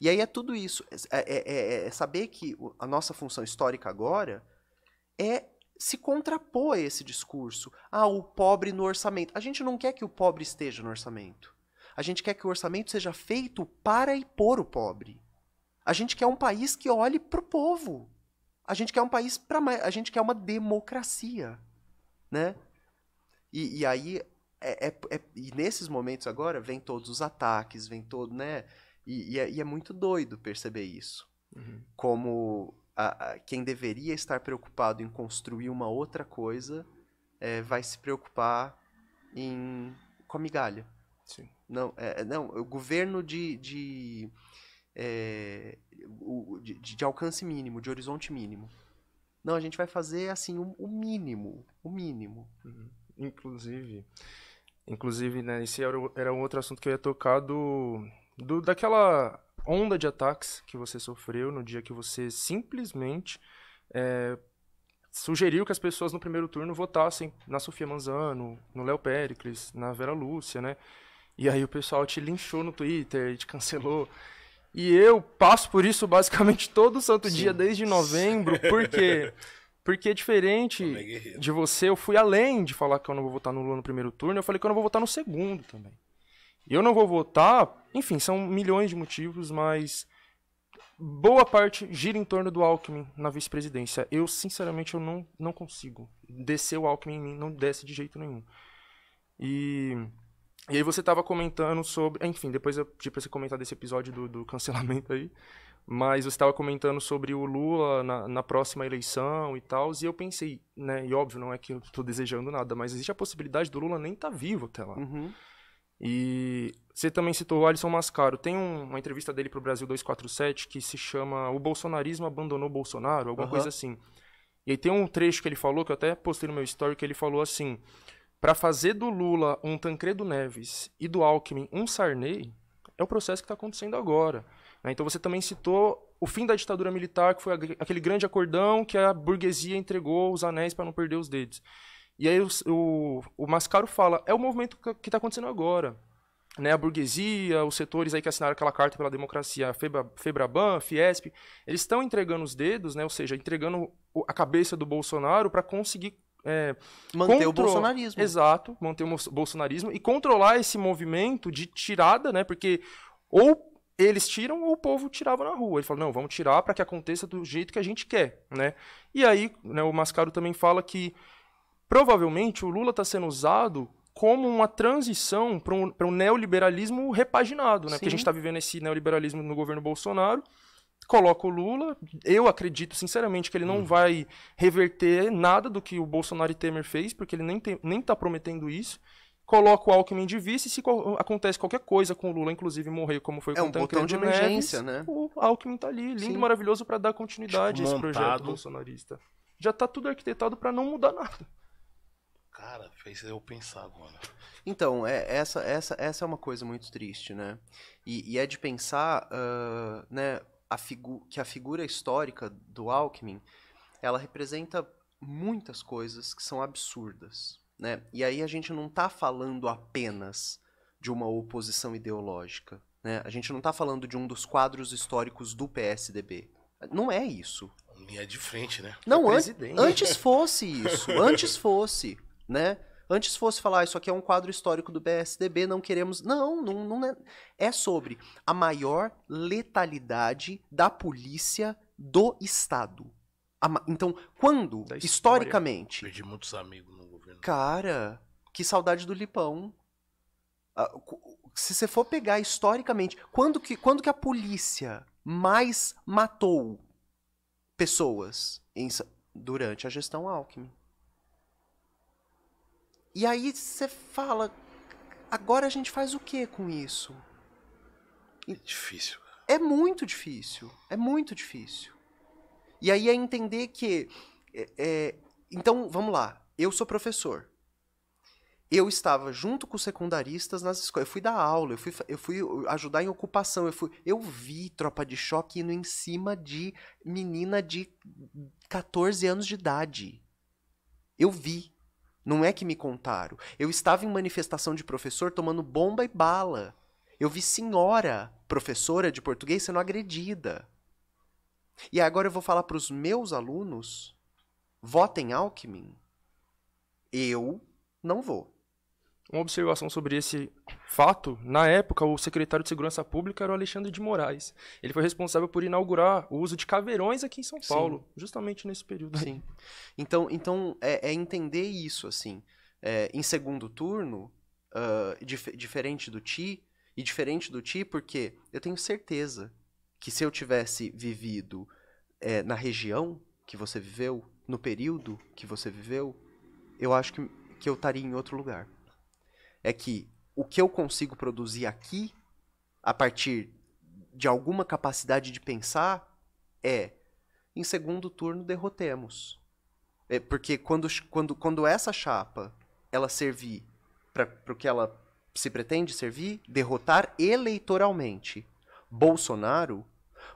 E aí é tudo isso. É, é, é, é, é saber que a nossa função histórica agora é se contrapor a esse discurso. Ah, o pobre no orçamento. A gente não quer que o pobre esteja no orçamento. A gente quer que o orçamento seja feito para e por o pobre. A gente quer um país que olhe para o povo. A gente quer um país para a gente quer uma democracia, né? E, e aí é, é, é, e nesses momentos agora vem todos os ataques, vem todo, né? E, e, é, e é, muito doido perceber isso. Uhum. Como a, a, quem deveria estar preocupado em construir uma outra coisa é, vai se preocupar em, com a migalha. Sim. Não, é, é, não, o governo de, de, é, de, de, alcance mínimo, de horizonte mínimo. Não, a gente vai fazer assim o, o mínimo, o mínimo. Uhum. Inclusive, inclusive, né, esse era, era um outro assunto que eu ia tocar do, do, daquela onda de ataques que você sofreu no dia que você simplesmente é, sugeriu que as pessoas no primeiro turno votassem na Sofia Manzano, no Léo Pericles, na Vera Lúcia, né? E aí o pessoal te linchou no Twitter, te cancelou. E eu passo por isso basicamente todo santo Sim. dia desde novembro, porque porque é diferente de você, eu fui além de falar que eu não vou votar no Lula no primeiro turno, eu falei que eu não vou votar no segundo também. Eu não vou votar, enfim, são milhões de motivos, mas boa parte gira em torno do Alckmin na vice-presidência. Eu, sinceramente, eu não, não consigo. Descer o Alckmin em mim não desce de jeito nenhum. E, e aí você estava comentando sobre... Enfim, depois eu pedi para você comentar desse episódio do, do cancelamento aí. Mas você estava comentando sobre o Lula na, na próxima eleição e tal, e eu pensei, né? E óbvio, não é que eu estou desejando nada, mas existe a possibilidade do Lula nem estar tá vivo até lá. Uhum. E você também citou o Alisson Mascaro. Tem um, uma entrevista dele para o Brasil 247 que se chama O Bolsonarismo Abandonou Bolsonaro, alguma uhum. coisa assim. E aí tem um trecho que ele falou, que eu até postei no meu story, que ele falou assim: para fazer do Lula um Tancredo Neves e do Alckmin um Sarney, é o processo que está acontecendo agora. Né? Então você também citou o fim da ditadura militar, que foi aquele grande acordão que a burguesia entregou os anéis para não perder os dedos. E aí o, o, o Mascaro fala, é o movimento que está acontecendo agora. Né, a burguesia, os setores aí que assinaram aquela carta pela democracia, a Febra, Febraban, Fiesp, eles estão entregando os dedos, né, ou seja, entregando a cabeça do Bolsonaro para conseguir é, manter o bolsonarismo. Exato, manter o bolsonarismo e controlar esse movimento de tirada, né? Porque ou eles tiram ou o povo tirava na rua. Ele fala: "Não, vamos tirar para que aconteça do jeito que a gente quer", né? E aí, né, o Mascaro também fala que Provavelmente o Lula está sendo usado como uma transição para um, um, neoliberalismo repaginado, né? Sim. Porque a gente está vivendo esse neoliberalismo no governo Bolsonaro. Coloca o Lula. Eu acredito, sinceramente, que ele não hum. vai reverter nada do que o Bolsonaro e Temer fez, porque ele nem está nem tá prometendo isso coloca o Alckmin de vice e se acontece qualquer coisa com o Lula, inclusive morrer, como foi é, com um o botão de emergência, Neves, né? O Alckmin tá ali, lindo Sim. e maravilhoso para dar continuidade tipo, a esse montado. projeto bolsonarista. Já está tudo arquitetado para não mudar nada. Cara, fez eu pensar agora. Então, é, essa, essa, essa é uma coisa muito triste, né? E, e é de pensar uh, né, a que a figura histórica do Alckmin, ela representa muitas coisas que são absurdas, né? E aí a gente não está falando apenas de uma oposição ideológica, né? A gente não está falando de um dos quadros históricos do PSDB. Não é isso. Linha é de frente, né? Não, an antes fosse isso. Antes fosse né? Antes fosse falar, ah, isso aqui é um quadro histórico do PSDB, não queremos. Não, não, não é. É sobre a maior letalidade da polícia do Estado. Ma... Então, quando, historicamente. Perdi muitos amigos no governo. Cara, que saudade do Lipão. Ah, se você for pegar historicamente, quando que, quando que a polícia mais matou pessoas em... durante a gestão Alckmin? E aí você fala, agora a gente faz o que com isso? É difícil. É muito difícil. É muito difícil. E aí é entender que. É, é, então, vamos lá. Eu sou professor. Eu estava junto com os secundaristas nas escolas. Eu fui dar aula, eu fui, eu fui ajudar em ocupação. Eu, fui, eu vi tropa de choque indo em cima de menina de 14 anos de idade. Eu vi. Não é que me contaram. Eu estava em manifestação de professor tomando bomba e bala. Eu vi senhora professora de português sendo agredida. E agora eu vou falar para os meus alunos: votem Alckmin? Eu não vou. Uma observação sobre esse fato, na época, o secretário de Segurança Pública era o Alexandre de Moraes. Ele foi responsável por inaugurar o uso de caveirões aqui em São Paulo, Sim. justamente nesse período. Sim. Então, então é, é, entender isso, assim. É, em segundo turno, uh, dif diferente do Ti, e diferente do Ti, porque eu tenho certeza que se eu tivesse vivido é, na região que você viveu, no período que você viveu, eu acho que, que eu estaria em outro lugar é que o que eu consigo produzir aqui, a partir de alguma capacidade de pensar, é em segundo turno derrotemos. É porque quando, quando, quando essa chapa ela servir para o que ela se pretende servir, derrotar eleitoralmente Bolsonaro,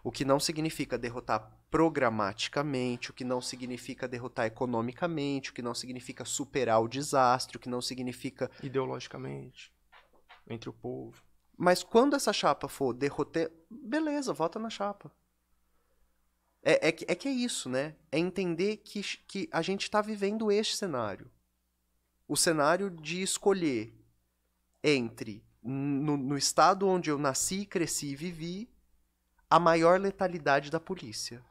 o que não significa derrotar programaticamente, o que não significa derrotar economicamente, o que não significa superar o desastre, o que não significa. Ideologicamente, entre o povo. Mas quando essa chapa for derrotar, beleza, vota na chapa. É, é, é, que, é isso, né? É entender que, que a gente está vivendo este cenário. O cenário de escolher entre, no, no estado onde eu nasci, cresci e vivi, a maior letalidade da polícia.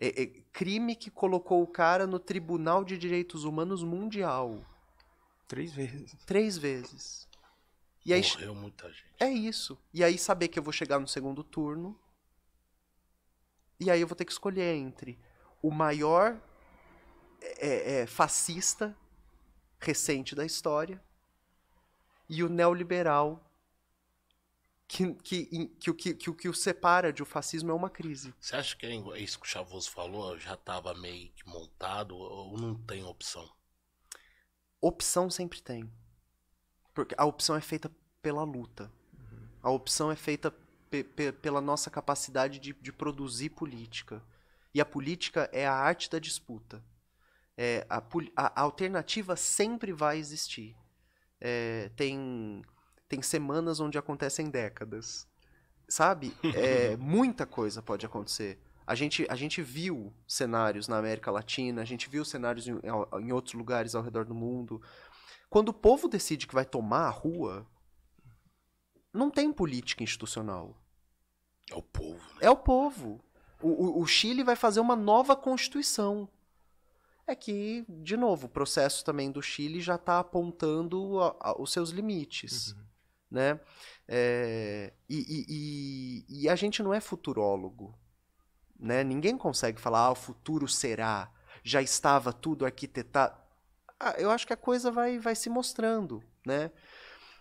É, é, crime que colocou o cara no Tribunal de Direitos Humanos Mundial. Três vezes. Três vezes. E aí, Morreu muita gente. É isso. E aí saber que eu vou chegar no segundo turno. E aí eu vou ter que escolher entre o maior é, é, fascista recente da história e o neoliberal que, que, que, que, que o que o separa de o fascismo é uma crise. Você acha que é, é isso que o Chavoso falou já estava meio que montado ou não tem opção? Opção sempre tem. Porque a opção é feita pela luta. Uhum. A opção é feita pe pe pela nossa capacidade de, de produzir política. E a política é a arte da disputa. É, a, a, a alternativa sempre vai existir. É, tem tem semanas onde acontecem décadas. Sabe? É, muita coisa pode acontecer. A gente, a gente viu cenários na América Latina, a gente viu cenários em, em outros lugares ao redor do mundo. Quando o povo decide que vai tomar a rua, não tem política institucional. É o povo. Né? É o povo. O, o, o, Chile vai fazer uma nova constituição. É que, de novo, o processo também do Chile já está apontando a, a, os seus limites. Uhum né? É, e, e, e, a gente não é futurólogo, né? Ninguém consegue falar, ah, o futuro será, já estava tudo arquitetado. Ah, eu acho que a coisa vai, vai se mostrando, né?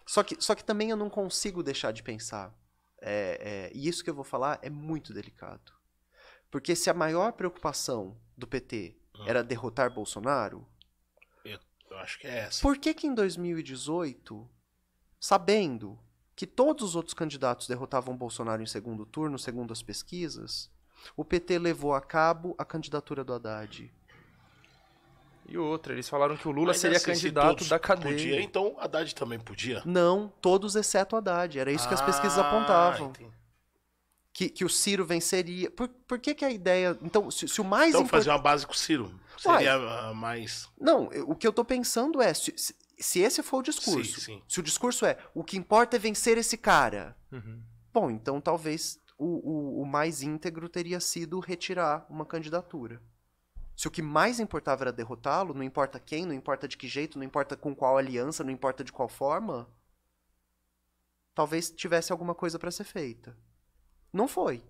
Só que, só que também eu não consigo deixar de pensar. É, é, e isso que eu vou falar é muito delicado. Porque se a maior preocupação do PT hum. era derrotar Bolsonaro... Eu, eu acho que é essa. Por que que em 2018 sabendo que todos os outros candidatos derrotavam Bolsonaro em segundo turno, segundo as pesquisas, o PT levou a cabo a candidatura do Haddad. E outra, eles falaram que o Lula Mas seria assim, candidato se da cadeia. Podia, então Haddad também podia? Não, todos exceto Haddad. Era isso ah, que as pesquisas ah, apontavam. Entendi. Que, que o Ciro venceria. Por, por que, que a ideia. Então, se, se o mais. Então, import... fazer uma base com o Ciro. Seria Uai, ah, mais. Não, o que eu tô pensando é. Se, se, se esse for o discurso, sim, sim. se o discurso é o que importa é vencer esse cara, uhum. bom, então talvez o, o, o, mais íntegro teria sido retirar uma candidatura. Se o que mais importava era derrotá-lo, não importa quem, não importa de que jeito, não importa com qual aliança, não importa de qual forma, talvez tivesse alguma coisa para ser feita. Não foi.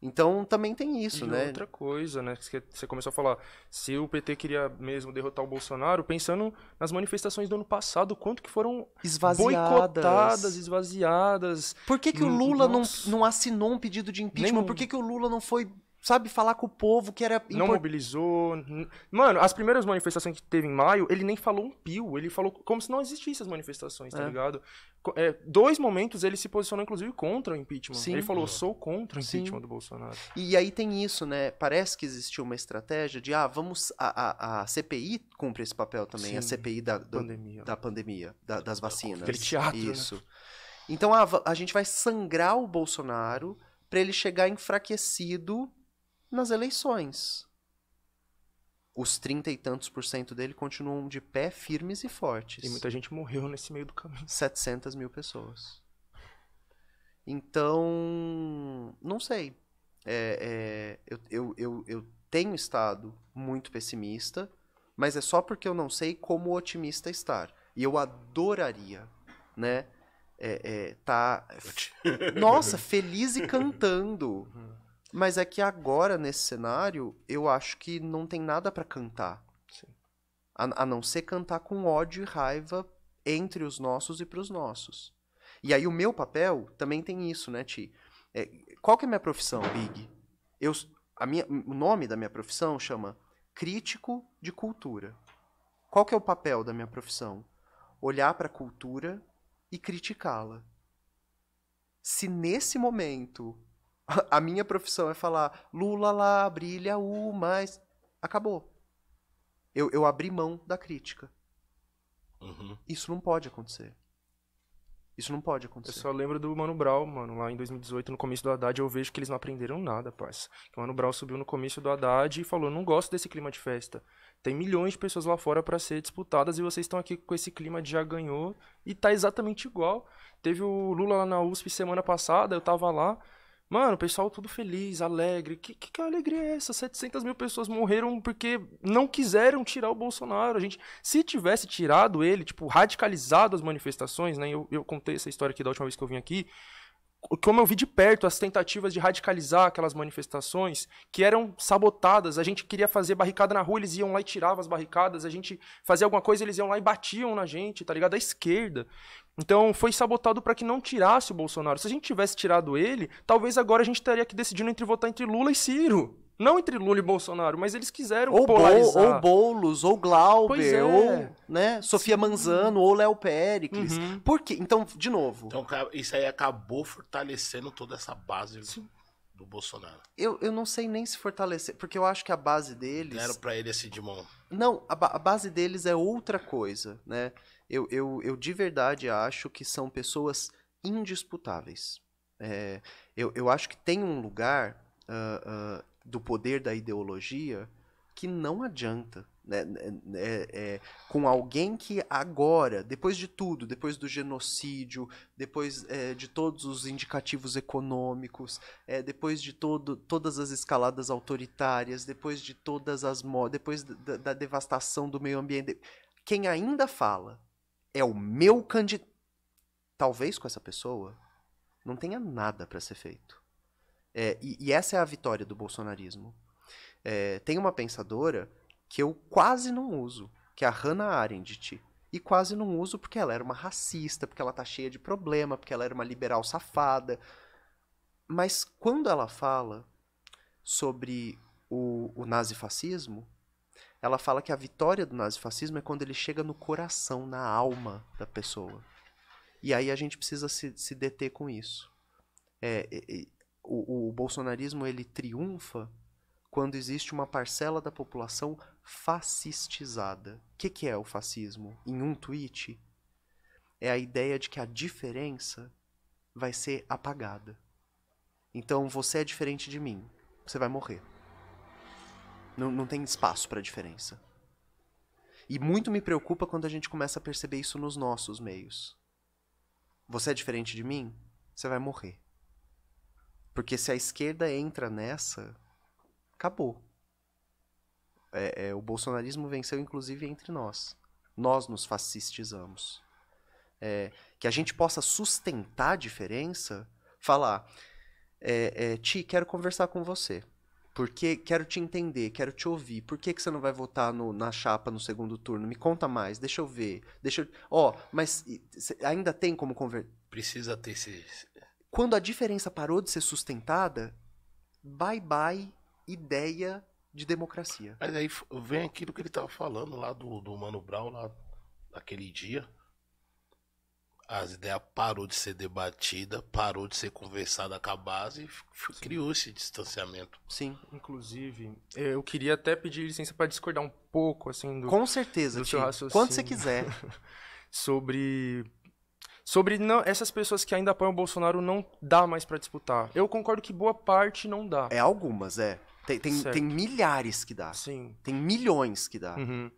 Então também tem isso, e né? Outra coisa, né? Que você começou a falar, se o PT queria mesmo derrotar o Bolsonaro, pensando nas manifestações do ano passado, quanto que foram esvaziadas. boicotadas, esvaziadas. Por que, que o hum, Lula não, não assinou um pedido de impeachment? Por que, que o Lula não foi sabe, falar com o povo que era. Import... Não mobilizou. Mano, as primeiras manifestações que teve em maio, ele nem falou um pio. Ele falou como se não existissem as manifestações, tá é. ligado? É, dois momentos ele se posicionou, inclusive, contra o impeachment. Sim. Ele falou, sou contra o impeachment Sim. do Bolsonaro. E aí tem isso, né? Parece que existiu uma estratégia de, ah, vamos. A, a, a CPI cumpre esse papel também, Sim. a CPI da, do, pandemia, da pandemia da, das vacinas. Aquele teatro. Né? Isso. Né? Então a, a gente vai sangrar o Bolsonaro para ele chegar enfraquecido nas eleições. Os trinta e tantos por cento dele continuam de pé, firmes e fortes. E muita gente morreu nesse meio do caminho. 700 mil pessoas. Então, não sei. É, é, eu, eu, eu, eu tenho estado muito pessimista, mas é só porque eu não sei como otimista estar. E eu adoraria, né? É, é, tá. Nossa, feliz e cantando. Uhum. Mas é que agora, nesse cenário, eu acho que não tem nada para cantar. A, a, não ser cantar com ódio e raiva entre os nossos e pros nossos. E aí o meu papel também tem isso, né, Ti? É, qual que é a minha profissão, Big? Eu, a minha, o nome da minha profissão chama crítico de cultura. Qual que é o papel da minha profissão? Olhar para a cultura e criticá-la. Se nesse momento A minha profissão é falar Lula lá, brilha o mais. Acabou. Eu, eu abri mão da crítica. Uhum. Isso não pode acontecer. Isso não pode acontecer. Eu só lembro do Mano Brown, mano, lá em 2018, no começo do Haddad, eu vejo que eles não aprenderam nada, parça. o Mano Brown subiu no começo do Haddad e falou: não gosto desse clima de festa. Tem milhões de pessoas lá fora para ser disputadas e vocês estão aqui com esse clima de já ganhou e tá exatamente igual. Teve o Lula lá na USP semana passada, eu tava lá. Mano, o pessoal tudo feliz, alegre. Que, que, que alegria é essa? 700 mil pessoas morreram porque não quiseram tirar o Bolsonaro. A gente, se tivesse tirado ele, tipo, radicalizado as manifestações, né? Eu, eu contei essa história aqui da última vez que eu vim aqui como eu vi de perto as tentativas de radicalizar aquelas manifestações que eram sabotadas. A gente queria fazer barricada na rua, eles iam lá e tiravam as barricadas. A gente fazia alguma coisa, eles iam lá e batiam na gente, tá ligado? A esquerda. Então foi sabotado para que não tirasse o Bolsonaro. Se a gente tivesse tirado ele, talvez agora a gente estaria aqui decidindo entre votar entre Lula e Ciro. Não entre Lula e Bolsonaro, mas eles quiseram ou polarizar. ou Boulos, ou Glauber, é. ou né, Sofia Sim. Manzano, ou Léo Péricles. Uhum. Por quê? Então, de novo. Então, isso aí acabou fortalecendo toda essa base Sim. do Bolsonaro. Eu, eu não sei nem se fortalecer, porque eu acho que a base deles... Deram pra ele esse de mão. Não, a, a base deles é outra coisa, né? Eu, eu, eu de verdade acho que são pessoas indisputáveis. É, eu, eu acho que tem um lugar... Uh, uh, do poder da ideologia que não adianta. Né? É, é, com alguém que agora, depois de tudo, depois do genocídio, depois é, de todos os indicativos econômicos, é, depois de todo, todas as escaladas autoritárias, depois de todas as depois da, da devastação do meio ambiente, quem ainda fala é o meu candidato. Talvez com essa pessoa não tenha nada para ser feito. É, e, e, essa é a vitória do bolsonarismo. É, tem uma pensadora que eu quase não uso, que é a Hannah Arendt. E quase não uso porque ela era uma racista, porque ela tá cheia de problema, porque ela era uma liberal safada. Mas quando ela fala sobre o, o nazifascismo, ela fala que a vitória do nazifascismo é quando ele chega no coração, na alma da pessoa. E aí a gente precisa se, se deter com isso. É, é, o, o bolsonarismo ele triunfa quando existe uma parcela da população fascistizada. O que, que é o fascismo? Em um tweet, é a ideia de que a diferença vai ser apagada. Então você é diferente de mim, você vai morrer. Não, não tem espaço para diferença. E muito me preocupa quando a gente começa a perceber isso nos nossos meios. Você é diferente de mim, você vai morrer. Porque se a esquerda entra nessa, acabou. É, é, o bolsonarismo venceu, inclusive, entre nós. Nós nos fascistizamos. É, que a gente possa sustentar a diferença, falar, é, é, Ti, quero conversar com você. Porque quero te entender, quero te ouvir. Por que, que você não vai votar no, na chapa no segundo turno? Me conta mais, deixa eu ver. Deixa Ó, eu... oh, mas ainda tem como conversar. Precisa ter esse, quando a diferença parou de ser sustentada, bye bye ideia de democracia. Mas aí vem aquilo que ele estava falando lá do, do Mano Brown, lá naquele dia. As ideias parou de ser debatida, parou de ser conversada com a base e criou esse distanciamento. Sim. Inclusive, eh, eu queria até pedir licença para discordar um pouco, assim, do. Com certeza, do seu raciocínio. Quando você quiser. sobre Sobre não, essas pessoas que ainda apoiam o Bolsonaro não dá mais para disputar. Eu concordo que boa parte não dá. É algumas, é. Tem, tem, tem milhares que dá. Sim. Tem milhões que dá. Uhum.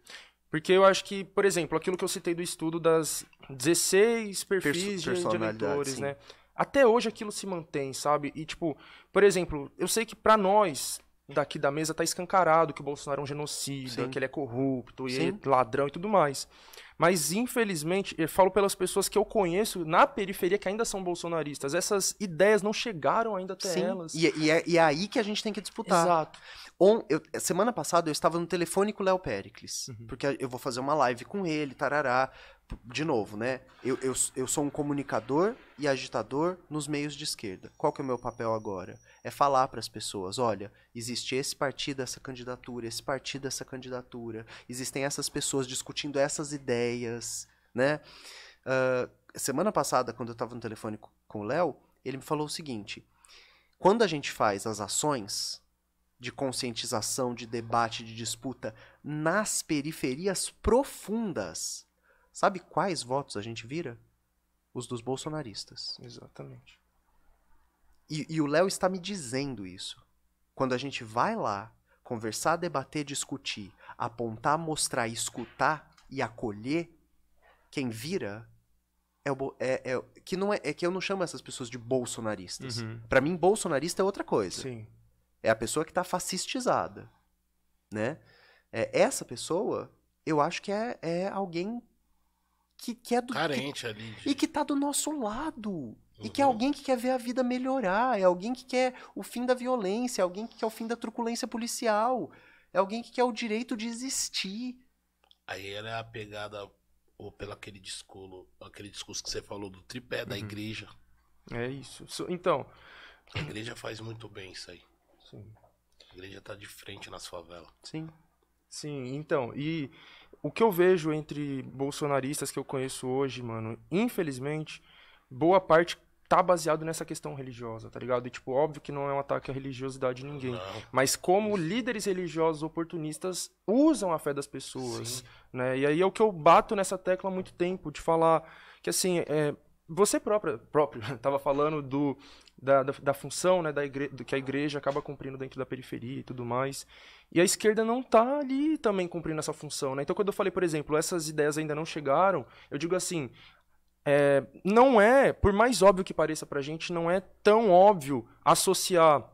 Porque eu acho que, por exemplo, aquilo que eu citei do estudo das 16 perfis Perso de, eleitores, sim. né? Até hoje aquilo se mantém, sabe? E, tipo, por exemplo, eu sei que para nós, daqui da mesa tá escancarado que o Bolsonaro é um genocida, Sim. que ele é corrupto e Sim. É ladrão e tudo mais. Mas, infelizmente, eu falo pelas pessoas que eu conheço na periferia que ainda são bolsonaristas. Essas ideias não chegaram ainda até Sim. elas. E, é, e, é, e é aí que a gente tem que disputar. Exato. On, eu, semana passada eu estava no telefone com o Léo Pericles, uhum. porque eu vou fazer uma live com ele, tarará. De novo, né? Eu, eu, eu sou um comunicador e agitador nos meios de esquerda. Qual que é o meu papel agora? é falar para as pessoas, olha, existe esse partido, essa candidatura, esse partido, essa candidatura, existem essas pessoas discutindo essas ideias, né? Uh, semana passada, quando eu estava no telefone com o Léo, ele me falou o seguinte: quando a gente faz as ações de conscientização, de debate, de disputa nas periferias profundas, sabe quais votos a gente vira? Os dos bolsonaristas. Exatamente. E, e o Léo está me dizendo isso. Quando a gente vai lá conversar, debater, discutir, apontar, mostrar, escutar e acolher, quem vira é, o, é, é que não é, é, que eu não chamo essas pessoas de bolsonaristas. Uhum. Para mim, bolsonarista é outra coisa. Sim. É a pessoa que está fascistizada, né? É, essa pessoa, eu acho que é, é alguém que, que é do carente que, ali e que tá do nosso lado. E uhum. que é alguém que quer ver a vida melhorar, é alguém que quer o fim da violência, é alguém que quer o fim da truculência policial, é alguém que quer o direito de existir. Aí era a pegada ou pelo aquele discurso, aquele discurso que você falou do tripé da uhum. igreja. É isso. Então, a igreja faz muito bem isso aí. Sim. A igreja tá de frente nas favelas. Sim. Sim, então, e o que eu vejo entre bolsonaristas que eu conheço hoje, mano, infelizmente, boa parte tá baseado nessa questão religiosa, tá ligado? E, tipo, óbvio que não é um ataque à religiosidade de ninguém. Não. Mas como líderes religiosos oportunistas usam a fé das pessoas, Sim. né? E aí é o que eu bato nessa tecla há muito tempo, de falar que, assim, é, você própria, próprio estava falando do, da, da, da, função né, da igre, do, que a igreja acaba cumprindo dentro da periferia e tudo mais. E a esquerda não está ali também cumprindo essa função. Né? Então, quando eu falei, por exemplo, essas ideias ainda não chegaram, eu digo assim: é, não é, por mais óbvio que pareça para a gente, não é tão óbvio associar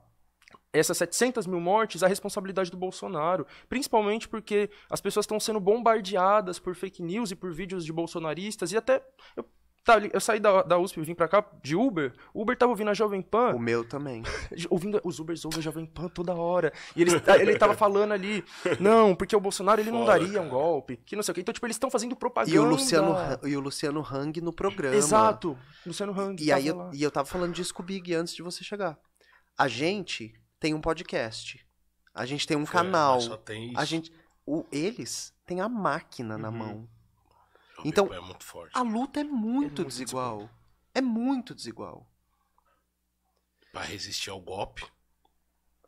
essas 700 mil mortes à responsabilidade do Bolsonaro, principalmente porque as pessoas estão sendo bombardeadas por fake news e por vídeos de bolsonaristas e até eu Tá, eu saí da, da USP, vim pra cá de Uber. Uber tava ouvindo a Jovem Pan. O meu também. ouvindo, os Ubers ouvem a Jovem Pan toda hora. E ele, ah, ele tava falando ali, não, porque o Bolsonaro ele não daria cara. um golpe, que não sei o quê. Então, tipo, eles estão fazendo propaganda. E o Luciano, e o Luciano Hang no programa. Exato, Luciano Hang. E, aí eu, e eu tava falando disso com o Big antes de você chegar. A gente tem um podcast. A gente tem um Foi, canal. Só tem isso. A gente, o, eles têm a máquina uhum. na mão. Então, então, é a luta é muito, é muito desigual. desigual. É muito desigual. Para resistir ao golpe,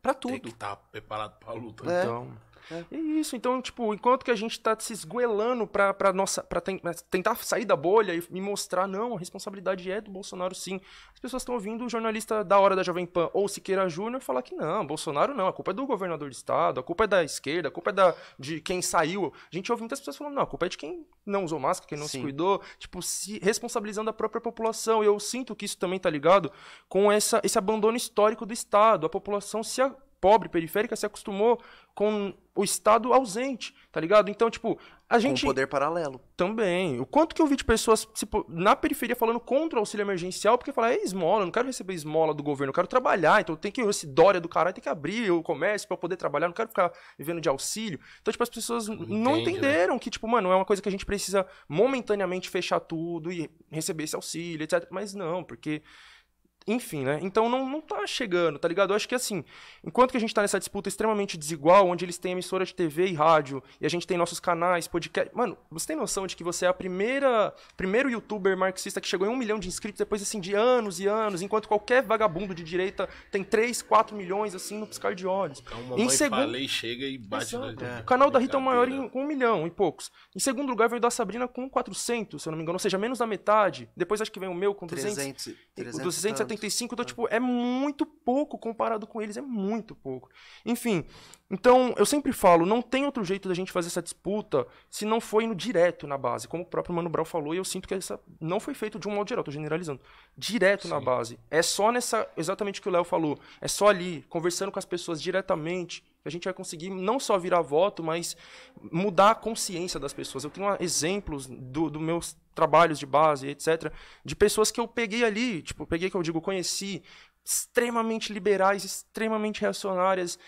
para tudo. Tem que estar tá preparado para a luta. É. Então, é. é. isso. Então, tipo, enquanto que a gente tá se esguelando pra, pra, nossa, para ten tentar sair da bolha e me mostrar, não, a responsabilidade é do Bolsonaro sim. As pessoas estão ouvindo o jornalista da hora da Jovem Pan ou Siqueira Júnior falar que não, Bolsonaro não, a culpa é do governador de estado, a culpa é da esquerda, a culpa é da, de quem saiu. A gente ouve muitas pessoas falando, não, a culpa é de quem não usou máscara, quem não sim. se cuidou, tipo, se responsabilizando a própria população. Eu sinto que isso também tá ligado com essa, esse abandono histórico do Estado. A população se pobre, periférica, se acostumou com o Estado ausente, tá ligado? Então, tipo, a gente. Com um poder paralelo. Também. O quanto que eu vi de pessoas tipo, na periferia falando contra o auxílio emergencial, porque falar, é esmola, eu não quero receber esmola do governo, eu quero trabalhar, então tem que. Esse Dória do caralho tem que abrir o comércio para poder trabalhar, não quero ficar vivendo de auxílio. Então, tipo, as pessoas não né? entenderam né? que, tipo, mano, é uma coisa que a gente precisa momentaneamente fechar tudo e receber esse auxílio, etc. Mas não, porque enfim, né? Então não, não tá chegando, tá ligado? Eu acho que assim, enquanto que a gente tá nessa disputa extremamente desigual, onde eles têm emissora de TV e rádio, e a gente tem nossos canais, podcast. Mano, você tem noção de que você é a primeira. primeiro youtuber marxista que chegou em um milhão de inscritos depois assim, de anos e anos, enquanto qualquer vagabundo de direita tem 3, 4 milhões, assim, no piscar de olhos. Então, em segundo... falei, chega e bate na... É. O canal da Rita é o maior em, com um milhão e poucos. Em segundo lugar veio da Sabrina com 400, se eu não me engano, ou seja, menos da metade. Depois acho que vem o meu com 300. 300, 300 270 65, então, tipo, é muito pouco comparado com eles, é muito pouco. Enfim, então eu sempre falo, não tem outro jeito da gente fazer essa disputa se não foi indo direto na base, como o próprio Mano Brown falou, e eu sinto que essa não foi feito de um modo geral, tô generalizando. Direto Sim. na base. É só nessa, exatamente o que o Léo falou, é só ali, conversando com as pessoas diretamente, a gente vai conseguir não só virar voto, mas mudar a consciência das pessoas. Eu tenho ah, exemplos dos do meus trabalhos de base, etc., de pessoas que eu peguei ali, tipo, peguei que eu digo, conheci, extremamente liberais, extremamente reacionárias,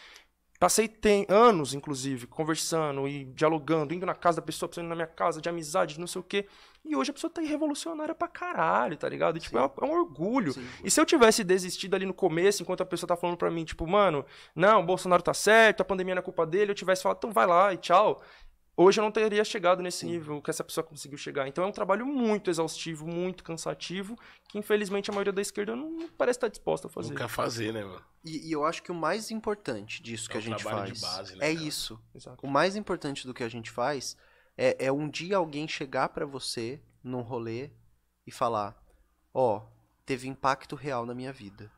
Passei tem, anos, inclusive, conversando e dialogando, indo na casa da pessoa, pessoa na minha casa, de amizade, de não sei o quê. E hoje a pessoa tá aí revolucionária pra caralho, tá ligado? E, tipo, é, é, um orgulho. Sim. E se eu tivesse desistido ali no começo, enquanto a pessoa tá falando pra mim, tipo, mano, não, o Bolsonaro tá certo, a pandemia não é culpa dele, eu tivesse falado, então vai lá e tchau hoje eu não teria chegado nesse nível que essa pessoa conseguiu chegar. Então é um trabalho muito exaustivo, muito cansativo, que infelizmente a maioria da esquerda não parece estar disposta a fazer. Não quer fazer, né, mano? E, e eu acho que o mais importante disso é que a gente faz base, né, é cara? isso. Exato. O mais importante do que a gente faz é, é um dia alguém chegar para você num rolê e falar: ó, oh, teve impacto real na minha vida.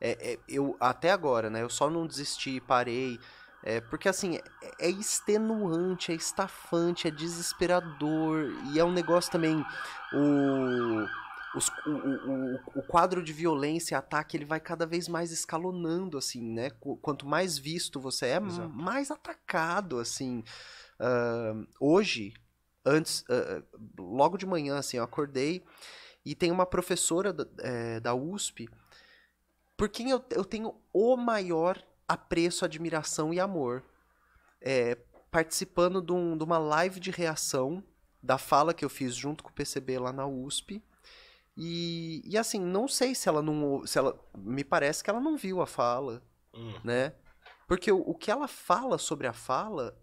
É, é, eu até agora, né? Eu só não desisti, parei, é, porque assim, é, é extenuante, é estafante, é desesperador. E é um negócio também. O, os, o, o, o quadro de violência e ataque ele vai cada vez mais escalonando, assim, né? Quanto mais visto você é, Exato. mais atacado, assim. Uh, hoje, antes, uh, logo de manhã, assim, eu acordei e tem uma professora da, é, da USP por quem eu, eu tenho o maior apreço, admiração e amor. É, participando de, um, de, uma live de reação da fala que eu fiz junto com o PCB lá na USP. E, e assim, não sei se ela não. Se ela, me parece que ela não viu a fala, hum. né? Porque o, o que ela fala sobre a fala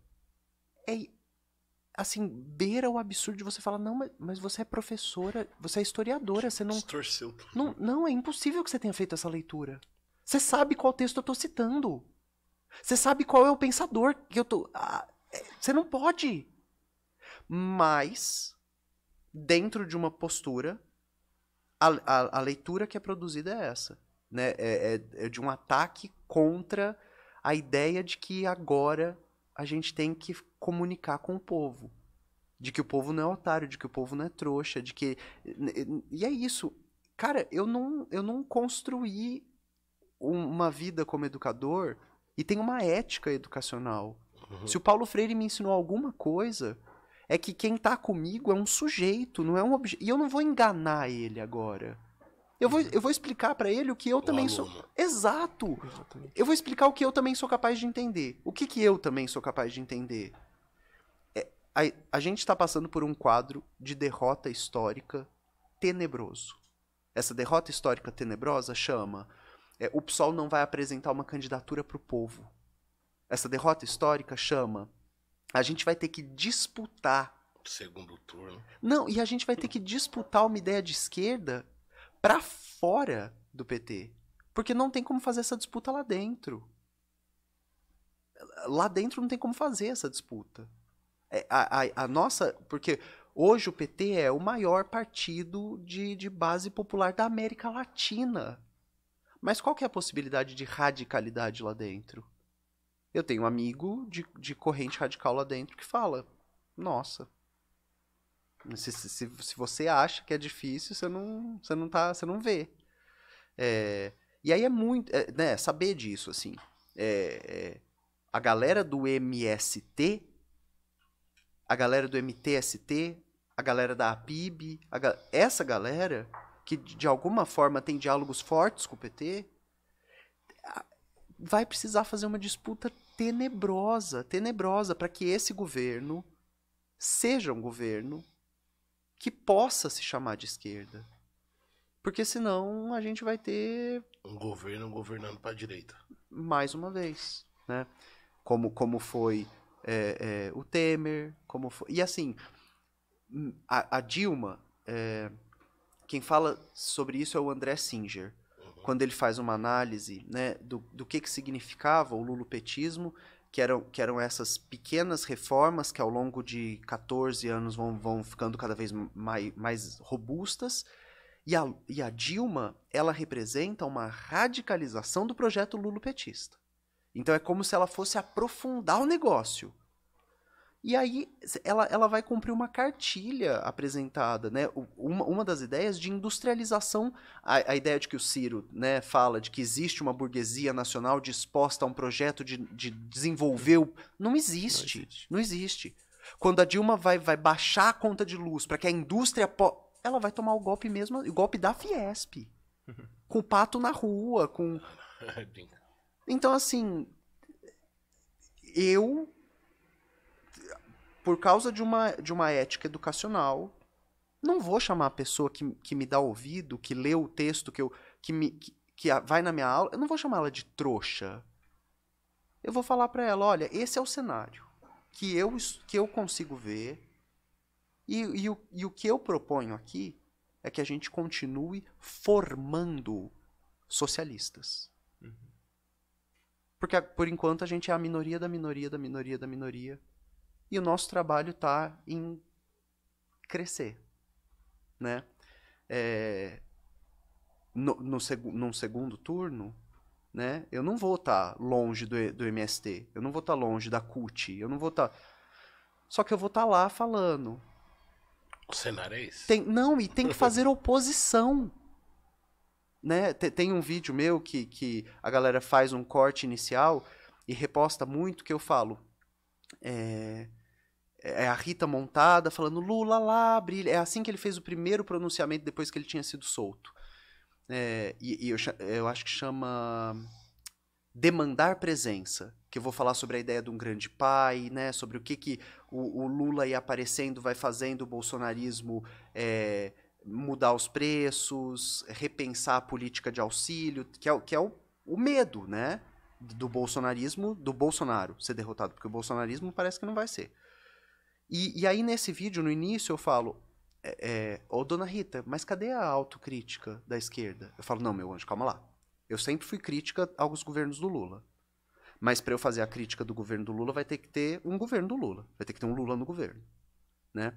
é, assim, beira o absurdo de você falar, não, mas, mas você é professora, você é historiadora, você não. Não, não, é impossível que você tenha feito essa leitura. Você sabe qual texto eu estou citando. Você sabe qual é o pensador que eu tô. Ah, você não pode. Mas, dentro de uma postura, a, a, a leitura que é produzida é essa. Né? É, é, é de um ataque contra a ideia de que agora a gente tem que comunicar com o povo. De que o povo não é otário, de que o povo não é trouxa, de que. E é isso. Cara, eu não, eu não construí uma vida como educador e tem uma ética educacional. Uhum. Se o Paulo Freire me ensinou alguma coisa, é que quem está comigo é um sujeito, não é um objeto. E eu não vou enganar ele agora. Eu vou, eu vou explicar para ele o que eu o também aluno. sou. Exato! Exatamente. Eu vou explicar o que eu também sou capaz de entender. O que, que eu também sou capaz de entender? É, a, a gente está passando por um quadro de derrota histórica tenebroso. Essa derrota histórica tenebrosa chama é, o PSOL não vai apresentar uma candidatura para o povo. Essa derrota histórica chama. A gente vai ter que disputar. Segundo turno. Não, e a gente vai ter que disputar uma ideia de esquerda para fora do PT. Porque não tem como fazer essa disputa lá dentro. Lá dentro não tem como fazer essa disputa. É, a, a, a nossa. Porque hoje o PT é o maior partido de, de base popular da América Latina. Mas qual que é a possibilidade de radicalidade lá dentro? Eu tenho um amigo de, de corrente radical lá dentro que fala: Nossa, se, se, se você acha que é difícil, você não, você não, tá, você não vê. É, e aí é muito. É, né, saber disso, assim. É, é a galera do MST, a galera do MTST, a galera da APIB, a, essa galera que de alguma forma tem diálogos fortes com o PT, vai precisar fazer uma disputa tenebrosa, tenebrosa para que esse governo seja um governo que possa se chamar de esquerda. Porque senão a gente vai ter um governo governando para a direita. Mais uma vez, né? Como como foi é, é, o Temer, como foi... e assim a, a Dilma é quem fala sobre isso é o André Singer, uhum. quando ele faz uma análise né, do, do que, que significava o lulupetismo, que eram, que eram essas pequenas reformas que ao longo de 14 anos vão, vão ficando cada vez mais, mais robustas. E a, e a Dilma, ela representa uma radicalização do projeto lulupetista. Então é como se ela fosse aprofundar o negócio e aí ela, ela vai cumprir uma cartilha apresentada, né? Uma, uma das ideias de industrialização, a, a ideia de que o Ciro né, fala de que existe uma burguesia nacional disposta a um projeto de, de desenvolver. O... Não existe. Não existe. Não existe. Quando a Dilma vai, vai baixar a conta de luz para que a indústria. Po... Ela vai tomar o golpe mesmo, o golpe da Fiesp. com o pato na rua, com. Então, assim. Eu por causa de uma, de uma ética educacional, não vou chamar a pessoa que, que me dá ouvido, que lê o texto, que, eu, que, me, que, que vai na minha aula, eu não vou chamar ela de trouxa. Eu vou falar para ela, olha, esse é o cenário que eu, que eu consigo ver e, e, o, e o que eu proponho aqui é que a gente continue formando socialistas. Uhum. Porque, por enquanto, a gente é a minoria da minoria da minoria da minoria. E o nosso trabalho está em crescer, né? É, no, no seg num segundo turno, né? Eu não vou estar tá longe do, do MST, eu não vou estar tá longe da CUT, eu não vou estar... Tá... Só que eu vou estar tá lá falando. O cenário é esse? Tem, não, e tem que fazer oposição. Né? Tem, tem um vídeo meu que, que a galera faz um corte inicial e reposta muito que eu falo é, é, é a Rita montada falando Lula lá, brilha. É assim que ele fez o primeiro pronunciamento depois que ele tinha sido solto. É, e, e eu, eu acho que chama Demandar Presença, que eu vou falar sobre a ideia de um grande pai, né? Sobre o que, que o, o Lula ia aparecendo, vai fazendo o bolsonarismo é, mudar os preços, repensar a política de auxílio, que é, que é o, o medo, né? do bolsonarismo, do Bolsonaro ser derrotado, porque o bolsonarismo parece que não vai ser. E, e aí nesse vídeo, no início, eu falo, é, é, ô dona Rita, mas cadê a autocrítica da esquerda? Eu falo, não, meu anjo, calma lá. Eu sempre fui crítica aos governos do Lula. Mas para eu fazer a crítica do governo do Lula, vai ter que ter um governo do Lula. Vai ter que ter um Lula no governo. Né?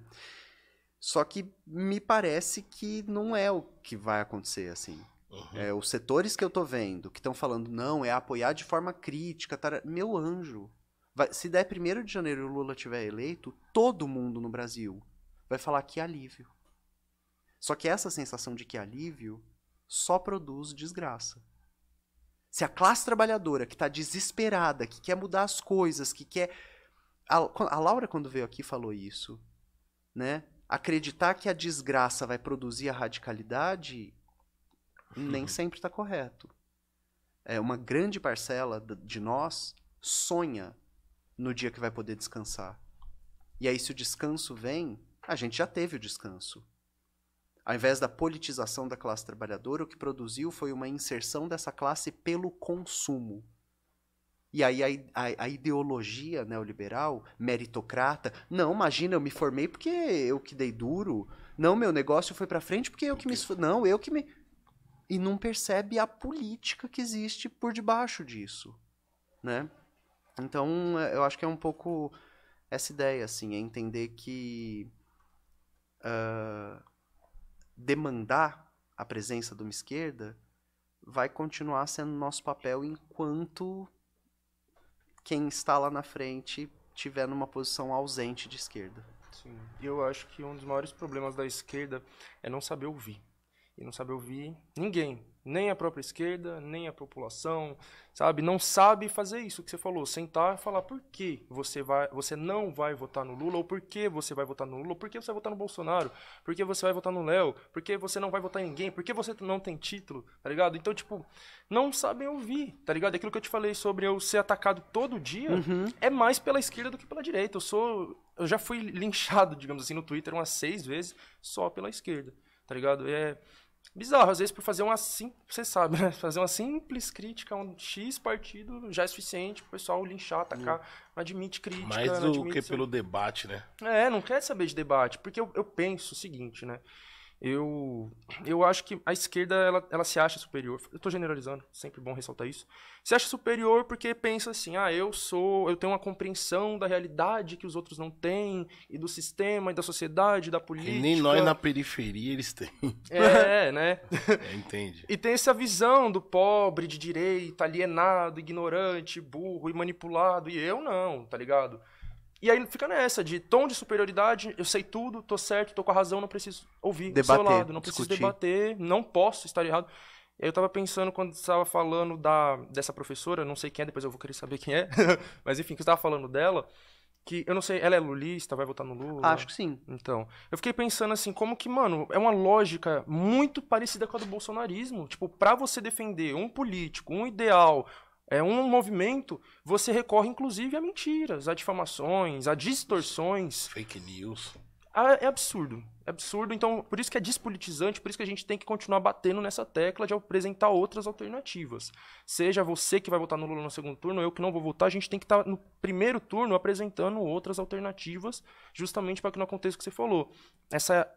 Só que me parece que não é o que vai acontecer assim. Uhum. É, os setores que eu tô vendo que estão falando não, é apoiar de forma crítica. Tar... Meu anjo, vai... se der 1 de janeiro e o Lula tiver eleito, todo mundo no Brasil vai falar que é alívio. Só que essa sensação de que é alívio só produz desgraça. Se a classe trabalhadora que está desesperada, que quer mudar as coisas, que quer. A, a Laura, quando veio aqui, falou isso. Né? Acreditar que a desgraça vai produzir a radicalidade nem uhum. sempre está correto. É uma grande parcela de nós sonha no dia que vai poder descansar. E aí, se o descanso vem, a gente já teve o descanso. Ao invés da politização da classe trabalhadora, o que produziu foi uma inserção dessa classe pelo consumo. E aí a, a, a, ideologia neoliberal, meritocrata, não, imagina, eu me formei porque eu que dei duro. Não, meu negócio foi para frente porque eu que me. Não, eu que me e não percebe a política que existe por debaixo disso, né? Então, é, eu acho que é um pouco essa ideia, assim, é entender que uh, demandar a presença de uma esquerda vai continuar sendo nosso papel enquanto quem está lá na frente tiver numa posição ausente de esquerda. Sim, eu acho que um dos maiores problemas da esquerda é não saber ouvir e não sabe ouvir ninguém, nem a própria esquerda, nem a população, sabe? Não sabe fazer isso que você falou, sentar e falar por que você, vai, você não vai votar no Lula, ou por que você vai votar no Lula, ou por que você vai votar no Bolsonaro, por que você vai votar no Léo, por que você não vai votar em ninguém, por que você não tem título, tá ligado? Então, tipo, não sabem ouvir, tá ligado? Aquilo que eu te falei sobre eu ser atacado todo dia uhum. é mais pela esquerda do que pela direita. Eu sou. Eu já fui linchado, digamos assim, no Twitter umas seis vezes só pela esquerda, tá ligado? É bizarro. Às vezes, por fazer um assim, você sabe, né? Fazer uma simples crítica a um X partido já é suficiente pro pessoal linchar, atacar. Não hum. admite crítica. Mais né? do admite, que sabe? pelo debate, né? É, não quer saber de debate. Porque eu, eu penso o seguinte, né? Eu, eu acho que a esquerda ela, ela se acha superior. Eu estou generalizando, sempre bom ressaltar isso. Se acha superior porque pensa assim: "Ah, eu sou, eu tenho uma compreensão da realidade que os outros não têm e do sistema e da sociedade, e da política". E nem nós na periferia eles têm. É, né? É, entende. E tem essa visão do pobre de direita, alienado, ignorante, burro e manipulado, e eu não, tá ligado? E aí fica nessa de tom de superioridade, eu sei tudo, tô certo, tô com a razão, não preciso ouvir debater, do seu lado, não discutir. preciso debater, não posso estar errado. Eu tava pensando quando você tava falando da, dessa professora, não sei quem é, depois eu vou querer saber quem é, mas enfim, que você tava falando dela, que eu não sei, ela é lulista, vai votar no Lula? Acho que sim. Então, eu fiquei pensando assim, como que, mano, é uma lógica muito parecida com a do bolsonarismo. Tipo, pra você defender um político, um ideal, é um movimento, você recorre inclusive a mentiras, a difamações, a distorções. Fake news. Ah, é absurdo. É absurdo. Então, por isso que é despolitizante, por isso que a gente tem que continuar batendo nessa tecla de apresentar outras alternativas. Seja você que vai votar no Lula no segundo turno, eu que não vou votar, a gente tem que estar tá no primeiro turno apresentando outras alternativas, justamente para que não aconteça o que você falou. Essa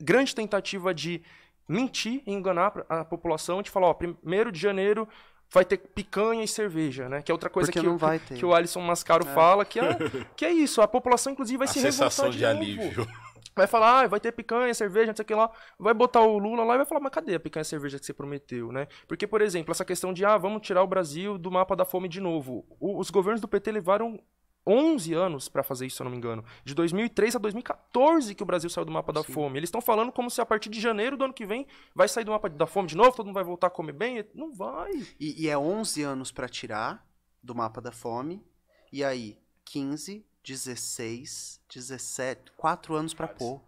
grande tentativa de mentir e enganar a população de falar, ó, primeiro de janeiro vai ter picanha e cerveja, né? Que é outra coisa que, não o, vai ter. que o Alisson Mascaro é. fala, que é, que é isso, a população inclusive vai a se sensação revoltar de, de novo. alívio. Vai falar, ah, vai ter picanha, cerveja, não sei o que lá. Vai botar o Lula lá e vai falar, mas cadê a picanha e cerveja que você prometeu, né? Porque, por exemplo, essa questão de, ah, vamos tirar o Brasil do mapa da fome de novo. O, os governos do PT levaram 11 anos para fazer isso, se eu não me engano. De 2003 a 2014 que o Brasil saiu do mapa da Sim. fome. Eles estão falando como se a partir de janeiro do ano que vem vai sair do mapa da fome de novo, todo mundo vai voltar a comer bem. Não vai. E, e é 11 anos para tirar do mapa da fome. E aí, 15, 16, 17, 4 anos para pôr.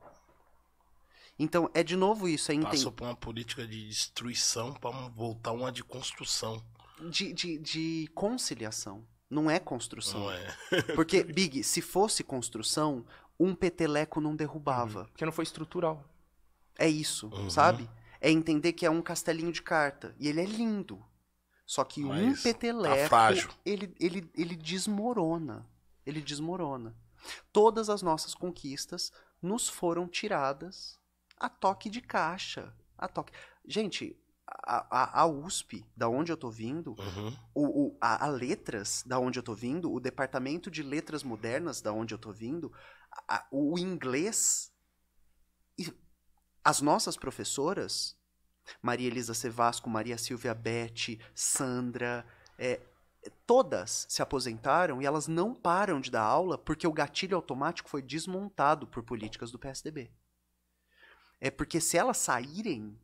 Então, é de novo isso. É Passou por uma política de destruição para voltar uma de construção. de, de, de conciliação. Não é construção. Não é. Porque, Big, se fosse construção, um peteleco não derrubava. Uhum. Porque não foi estrutural. É isso, uhum. sabe? É entender que é um castelinho de carta. E ele é lindo. Só que Mas é um tá peteleco, tá ele, ele, ele desmorona. Ele desmorona. Todas as nossas conquistas nos foram tiradas a toque de caixa. A toque... Gente, a, a, USP, da onde eu tô vindo, uhum. o, o a, a, Letras, da onde eu tô vindo, o Departamento de Letras Modernas, da onde eu tô vindo, a, o inglês. E as nossas professoras, Maria Elisa Sevasco, Maria Silvia Bete, Sandra, é, todas se aposentaram e elas não param de dar aula porque o gatilho automático foi desmontado por políticas do PSDB. É porque se elas saírem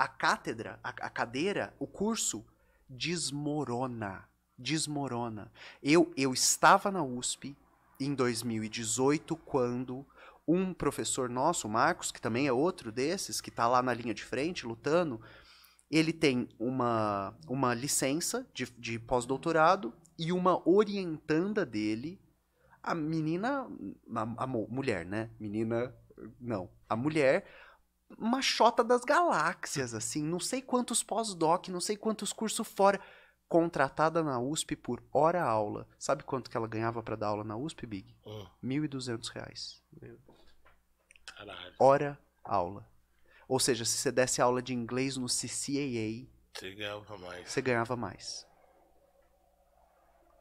a cátedra, a, a cadeira, o curso desmorona, desmorona. Eu eu estava na USP em 2018 quando um professor nosso, o Marcos, que também é outro desses, que está lá na linha de frente lutando, ele tem uma, uma licença de, de pós-doutorado e uma orientanda dele, a menina, a, a mulher, né? Menina, não, a mulher machota das galáxias, assim. Não sei quantos pós-doc, não sei quantos cursos fora. Contratada na USP por hora aula. Sabe quanto que ela ganhava para dar aula na USP, Big? R$ oh. 1.200. Caralho. Hora aula. Ou seja, se você desse aula de inglês no CCAA, você ganhava mais. Você ganhava mais.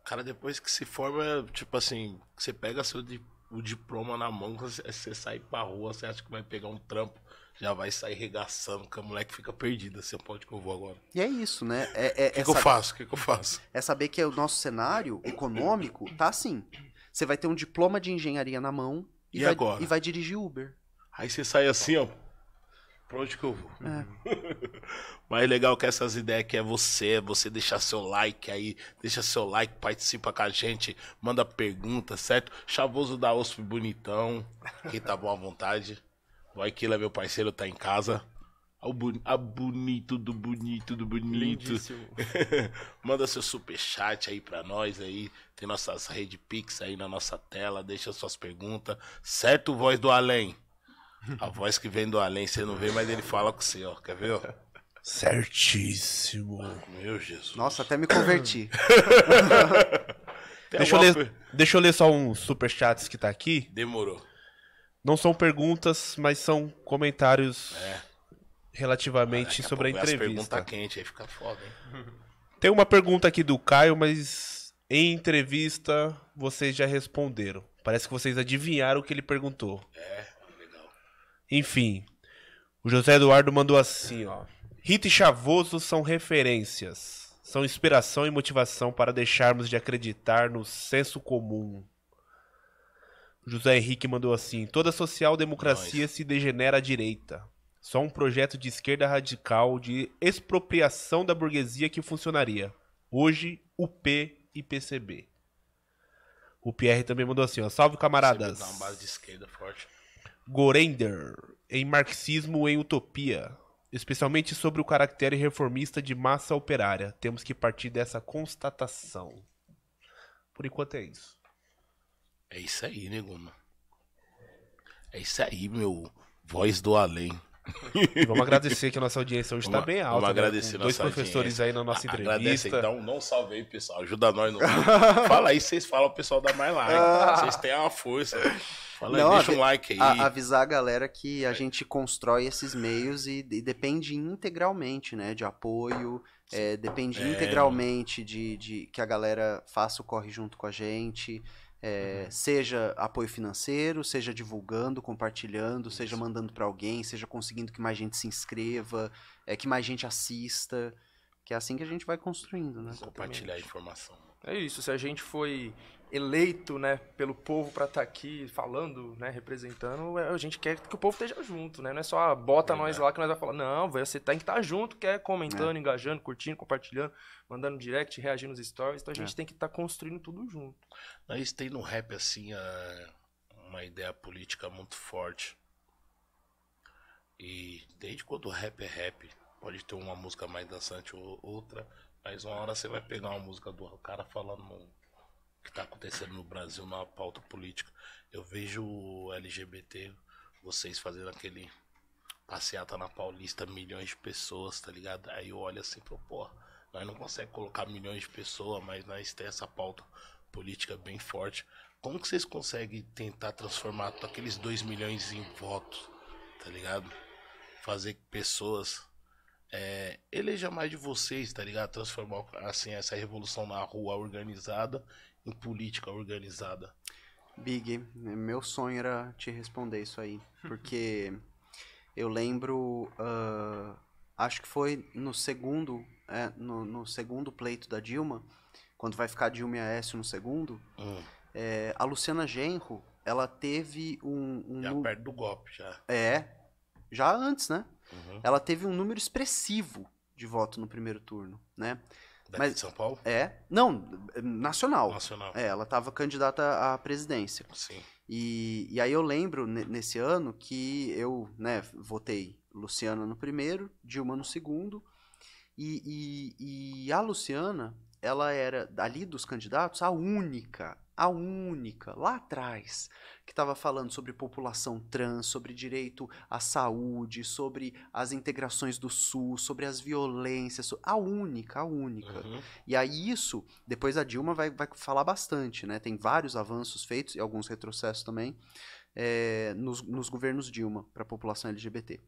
Cara, depois que se forma, tipo assim, você pega seu, o diploma na mão, você, você sai pra rua, você acha que vai pegar um trampo já vai sair regaçando, que o moleque fica perdido, assim, pode que eu vou agora. E é isso, né? É, é, o que, é que eu faço? O que, que eu faço? É saber que o nosso cenário econômico tá assim. Você vai ter um diploma de engenharia na mão e, e vai, agora? e vai dirigir Uber. Aí você sai assim, ó. Pra onde que eu vou? É. Mas é legal que essas ideias que é você, é você deixar seu like aí, deixa seu like, participa com a gente, manda pergunta, certo? Chavoso da OSP bonitão, quem tá bom à vontade. O Aikila, meu parceiro, tá em casa. A, bu bonito do bonito do bonito. Manda seu super chat aí pra nós aí. Tem nossas rede Pix aí na nossa tela. Deixa suas perguntas. Certo, voz do além. A voz que vem do além, você não vê, mas ele fala com você, ó. Quer ver, ó? Certíssimo. Meu Jesus. Nossa, até me converti. deixa, eu ler, deixa eu ler só uns um superchats que tá aqui. Demorou. Não são perguntas, mas são comentários é. relativamente sobre a, a entrevista. Pergunta tá quente, aí fica foda, hein? Tem uma pergunta aqui do Caio, mas em entrevista vocês já responderam. Parece que vocês adivinharam o que ele perguntou. É, legal. Enfim, o José Eduardo mandou assim, ó. Rita e Chavoso são referências. São inspiração e motivação para deixarmos de acreditar no senso comum. José Henrique mandou assim: toda social-democracia se degenera à direita. Só um projeto de esquerda radical de expropriação da burguesia que funcionaria. Hoje, o P e PCB. O Pierre também mandou assim: ó, salve camaradas. uma base de esquerda forte. Gorender, em marxismo em utopia, especialmente sobre o caráter reformista de massa operária. Temos que partir dessa constatação. Por enquanto é isso. É isso aí, nego né, É isso aí, meu. Voz do além. Vamos agradecer que a nossa audiência hoje está bem alta. Vamos né? agradecer né? Dois professores audiência. aí na nossa entrevista. Agradece, então, não salve aí, pessoal. Ajuda nós. Não. Fala aí, vocês falam, o pessoal dá mais like. Ah. Vocês têm uma força. Fala não, aí, deixa um like aí. A, avisar a galera que a é. gente constrói esses meios e, e, depende integralmente, né? De apoio, é, depende é. integralmente de, de que a galera faça o corre junto com a gente. É, uhum. Seja apoio financeiro, seja divulgando, compartilhando, Isso. seja mandando para alguém, seja conseguindo que mais gente se inscreva, é, que mais gente assista. Que é assim que a gente vai construindo, né? Compartilhar a informação. É isso, se a gente foi eleito né, pelo povo para estar tá aqui falando, né, representando, é, a gente quer que o povo esteja junto, né? Não é só ah, bota é, nós é. lá que nós vamos falar. Não, você tem que estar tá junto, quer é comentando, é. engajando, curtindo, compartilhando, mandando direct, reagindo nos stories. Então a gente é. tem que estar tá construindo tudo junto. Mas tem no rap assim a... uma ideia política muito forte. E desde quando o rap é rap, pode ter uma música mais dançante ou outra, mas uma hora você vai pegar uma música do cara falando que está acontecendo no Brasil na pauta política. Eu vejo o LGBT, vocês fazendo aquele passeata na Paulista, milhões de pessoas, tá ligado? Aí eu olho assim, pô, nós não conseguimos colocar milhões de pessoas, mas nós temos essa pauta política bem forte. Como que vocês conseguem tentar transformar aqueles 2 milhões em votos, tá ligado? Fazer que pessoas é, elejam mais de vocês, tá ligado? Transformar assim essa revolução na rua organizada em política organizada? Big, é, meu sonho era te responder isso aí, porque eu lembro, uh, acho que foi no segundo, é, no, no, segundo pleito da Dilma, quando vai ficar Dilma e Aécio no segundo, hum. é, a Luciana Genro, ela teve um... um já perto do golpe, já. É, já antes, né? Uhum. Ela teve um número expressivo de voto no primeiro turno, né? Daqui mas, de São Paulo? É. Não, nacional. Nacional. É, ela estava candidata à presidência. Sim. E, e aí eu lembro, nesse ano, que eu né, votei Luciana no primeiro, Dilma no segundo. E, e, e a Luciana, ela era, ali dos candidatos, a única a única, lá atrás, que estava falando sobre população trans, sobre direito à saúde, sobre as integrações do Sul, sobre as violências, a única, a única. Uhum. E aí isso, depois a Dilma vai, vai falar bastante, né? Tem vários avanços feitos e alguns retrocessos também é, nos, nos, governos Dilma para a população LGBT.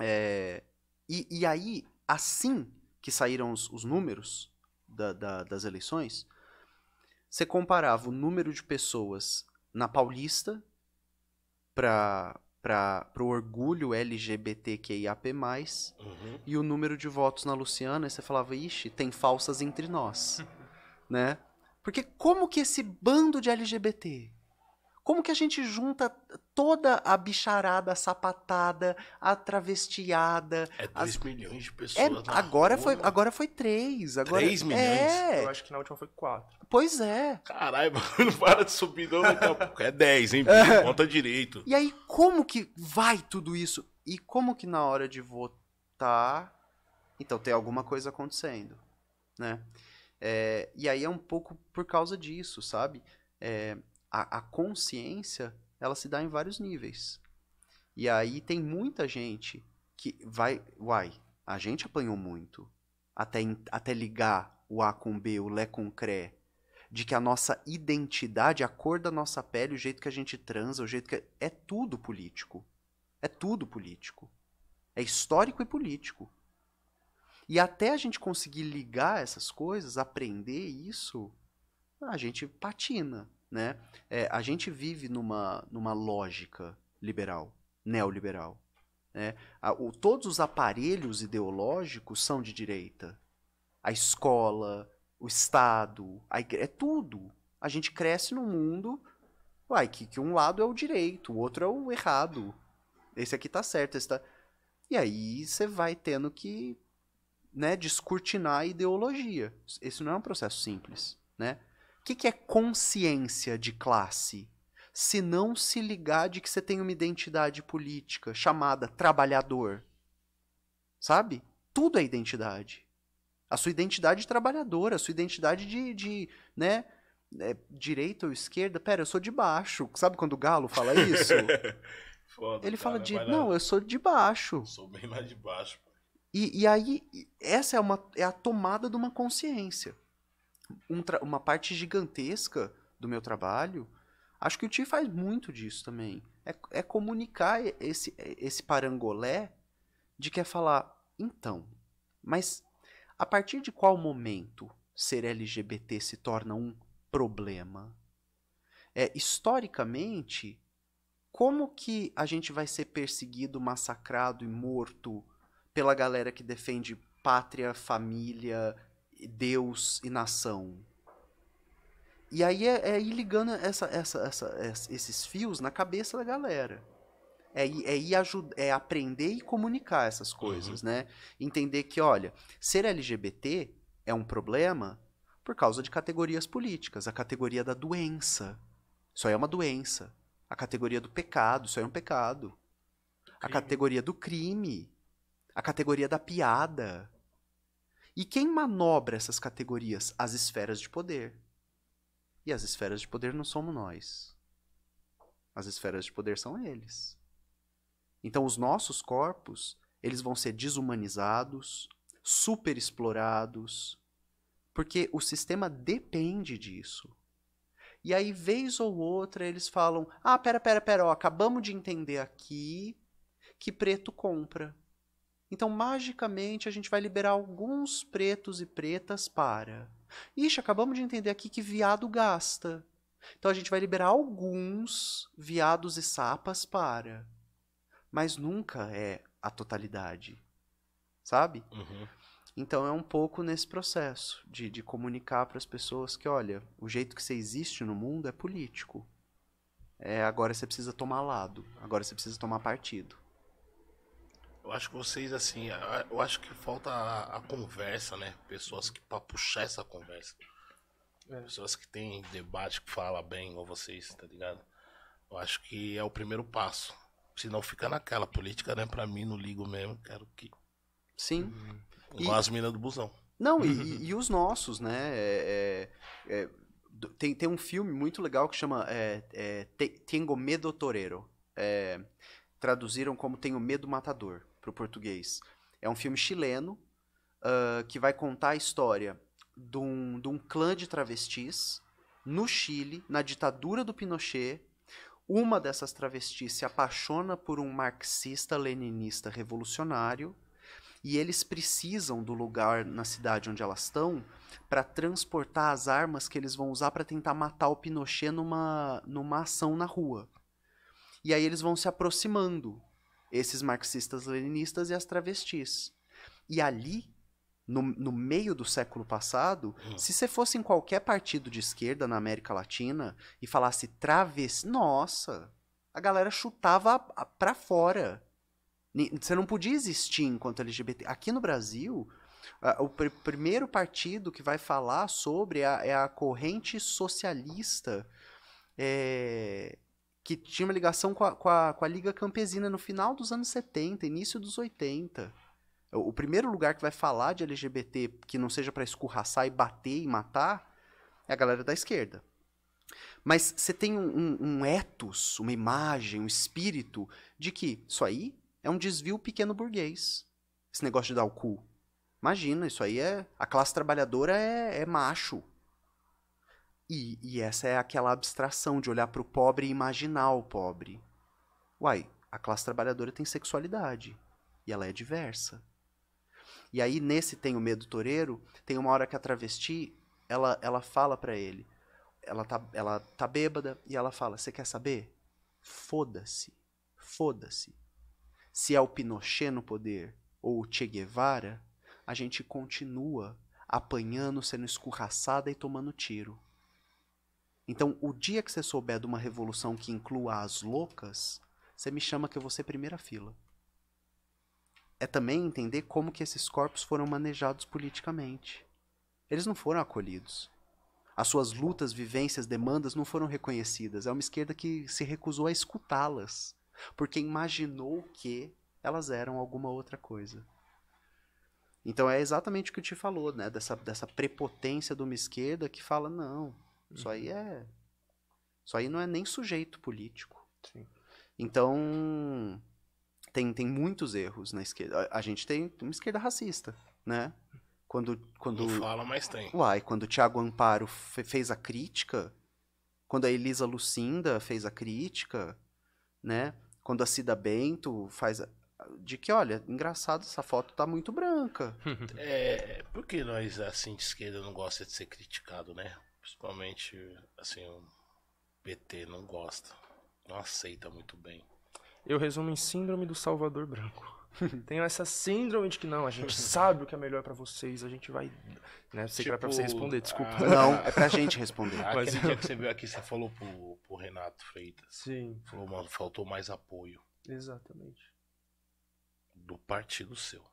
É, eh, e, e, aí, assim que saíram os, os números da, da, das eleições, você comparava o número de pessoas na Paulista para para o orgulho LGBTQIAP+, uhum. e o número de votos na Luciana, e você falava, ixi, tem falsas entre nós, né? Porque como que esse bando de LGBT como que a gente junta toda a bicharada, a sapatada, a travestiada? É 2 as... milhões de é, pessoas. É, agora, rua, foi, agora foi 3. 3 milhões? É. Eu acho que na última foi 4. Pois é. Caralho, não para de subir, não. Daqui a pouco. É 10, hein? É. Conta direito. E aí, como que vai tudo isso? E como que na hora de votar. Então, tem alguma coisa acontecendo, né? É, e aí é um pouco por causa disso, sabe? É, a, a consciência ela se dá em vários níveis. E aí tem muita gente que vai, uai, a gente apanhou muito até, até ligar o A com B, o Lé com Cré, de que a nossa identidade, a cor da nossa pele, o jeito que a gente transa, o jeito que. É, é tudo político. É tudo político. É histórico e político. E até a gente conseguir ligar essas coisas, aprender isso, a gente patina né? É, a gente vive numa, numa lógica liberal, neoliberal. Né? A, o, todos os aparelhos ideológicos são de direita. A escola, o Estado, a é tudo. A gente cresce num mundo uai, que, que um lado é o direito, o outro é o errado. Esse aqui tá certo, esse tá... E aí você vai tendo que né, descortinar a ideologia. Esse não é um processo simples, né? que, que é consciência de classe? Se não se ligar de que você tem uma identidade política chamada trabalhador. Sabe? Tudo é identidade. A sua identidade trabalhadora, a sua identidade de, de né, é, direita ou esquerda. Pera, eu sou de baixo. Sabe quando o galo fala isso? Foda, Ele cara, fala de. Não, eu sou de baixo. Sou bem mais de baixo. E, e aí, essa é, uma, é a tomada de uma consciência um uma parte gigantesca do meu trabalho. Acho que o Ti faz muito disso também. É, é comunicar esse, esse parangolé de que é falar, então, mas a partir de qual momento ser LGBT se torna um problema? É, historicamente, como que a gente vai ser perseguido, massacrado e morto pela galera que defende pátria, família, Deus e nação. E aí é, é ir ligando essa, essa, essa, esses fios na cabeça da galera. É, é, ir é aprender e comunicar essas coisas, uhum. né? Entender que, olha, ser LGBT é um problema por causa de categorias políticas. A categoria da doença. Isso aí é uma doença. A categoria do pecado, isso aí é um pecado. A categoria do crime. A categoria da piada. E quem manobra essas categorias? As esferas de poder. E as esferas de poder não somos nós. As esferas de poder são eles. Então, os nossos corpos, eles vão ser desumanizados, superexplorados, porque o sistema depende disso. E aí, vez ou outra, eles falam: ah, pera, pera, pera, ó, acabamos de entender aqui que preto compra. Então, magicamente, a gente vai liberar alguns pretos e pretas para. Ixi, acabamos de entender aqui que viado gasta. Então, a gente vai liberar alguns viados e sapas para. Mas nunca é a totalidade. Sabe? Uhum. Então, é um pouco nesse processo de, de comunicar para as pessoas que, olha, o jeito que você existe no mundo é político. É, agora você precisa tomar lado, agora você precisa tomar partido. Eu acho que vocês, assim, eu acho que falta a, a conversa, né? Pessoas que pra puxar essa conversa. É. Pessoas que têm debate, que falam bem, ou vocês, tá ligado? Eu acho que é o primeiro passo. Se não fica naquela política, né? Pra mim, não ligo mesmo, quero que. Sim. Hum, igual e... as minas do busão. Não, e, e, os nossos, né? É, é, é tem, tem um filme muito legal que chama é, é, Tengo Medo Torero. É, traduziram como Tenho Medo Matador para o português. É um filme chileno uh, que vai contar a história de um, de um clã de travestis no Chile, na ditadura do Pinochet. Uma dessas travestis se apaixona por um marxista-leninista revolucionário e eles precisam do lugar na cidade onde elas estão para transportar as armas que eles vão usar para tentar matar o Pinochet numa, numa ação na rua. E aí eles vão se aproximando esses marxistas-leninistas e as travestis. E ali, no, no meio do século passado, uhum. se você fosse em qualquer partido de esquerda na América Latina e falasse travesti, nossa, a galera chutava para fora. Você não podia existir enquanto LGBT. Aqui no Brasil, Uh, o pr primeiro partido que vai falar sobre é a, é a corrente socialista é, que tinha uma ligação com a, com a, com a Liga Campesina no final dos anos 70, início dos 80. O primeiro lugar que vai falar de LGBT que não seja para escorraçar e bater e matar é a galera da esquerda. Mas você tem um, um, um uma imagem, um espírito de que isso aí é um desvio pequeno burguês. Esse negócio de dar o cu. Imagina, isso aí é. A classe trabalhadora é, é macho. E, e essa é aquela abstração de olhar para o pobre e imaginar o pobre. Uai, a classe trabalhadora tem sexualidade. E ela é diversa. E aí, nesse Tem o Medo Toreiro, tem uma hora que a travesti, ela, ela fala para ele. Ela tá, ela tá bêbada e ela fala, você quer saber? Foda-se. Foda-se. Se é o Pinochet no poder ou o Che Guevara, a gente continua apanhando, sendo escorraçada e tomando tiro. Então, o dia que você souber de uma revolução que inclua as loucas, você me chama que eu vou ser primeira fila. É também entender como que esses corpos foram manejados politicamente. Eles não foram acolhidos. As suas lutas, vivências, demandas não foram reconhecidas. É uma esquerda que se recusou a escutá-las, porque imaginou que elas eram alguma outra coisa. Então é exatamente o que o Ti falou, né? Dessa, dessa prepotência de uma esquerda que fala, não, isso aí uhum. é. Isso aí não é nem sujeito político. Sim. Então, tem, tem muitos erros na esquerda. A, gente tem uma esquerda racista, né? Quando, quando... Não fala, mas tem. Uai, quando o Tiago Amparo fez a crítica, quando a Elisa Lucinda fez a crítica, né? Quando a Cida Bento faz a... De que, olha, engraçado, essa foto tá muito branca. é, porque nós, assim, de esquerda não gosta de ser criticado, né? Principalmente, assim, o PT não gosta, não aceita muito bem. Eu resumo em síndrome do Salvador Branco. Tenho essa síndrome de que não, a gente sabe o que é melhor para vocês, a gente vai. Né, sei tipo, que pra você tipo, responder, ah, desculpa. não, é pra gente responder. Ah, aquele Mas... dia que você veio aqui, você falou pro, pro Renato Freitas. Sim. Falou, mano, faltou mais apoio. Exatamente. Do partido seu.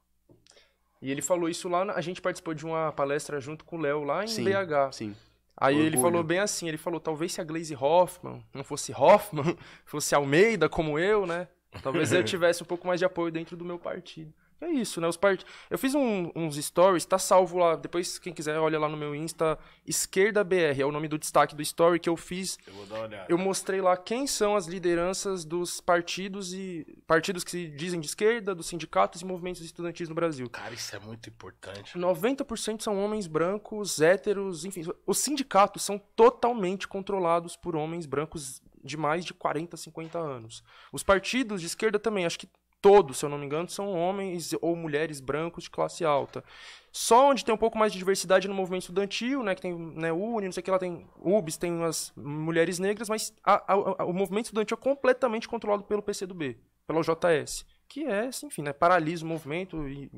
E ele falou isso lá, a gente participou de uma palestra junto com o Léo lá em sim, BH. Sim. Aí ele falou bem assim, ele falou, talvez se a Glaze Hoffman não fosse Hoffman, fosse Almeida como eu, né? Talvez eu tivesse um pouco mais de apoio dentro do meu partido. É isso, né? Os part... Eu fiz um, uns stories, tá salvo lá. Depois, quem quiser, olha lá no meu Insta, Esquerda BR, é o nome do destaque do story que eu fiz. Eu vou dar uma olhada. Eu mostrei lá quem são as lideranças dos partidos e. Partidos que se dizem de esquerda, dos sindicatos e movimentos estudantis no Brasil. Cara, isso é muito importante. 90% são homens brancos, héteros, enfim. Os sindicatos são totalmente controlados por homens brancos de mais de 40, 50 anos. Os partidos de esquerda também, acho que todos, se eu não me engano, são homens ou mulheres brancos de classe alta. Só onde tem um pouco mais de diversidade é no movimento estudantil, né, que tem né, UNI, não sei o que lá, tem UBS, tem as mulheres negras, mas a, a, a, o movimento estudantil é completamente controlado pelo PCdoB, pela JS, que é, assim, enfim, né, paralisa o movimento e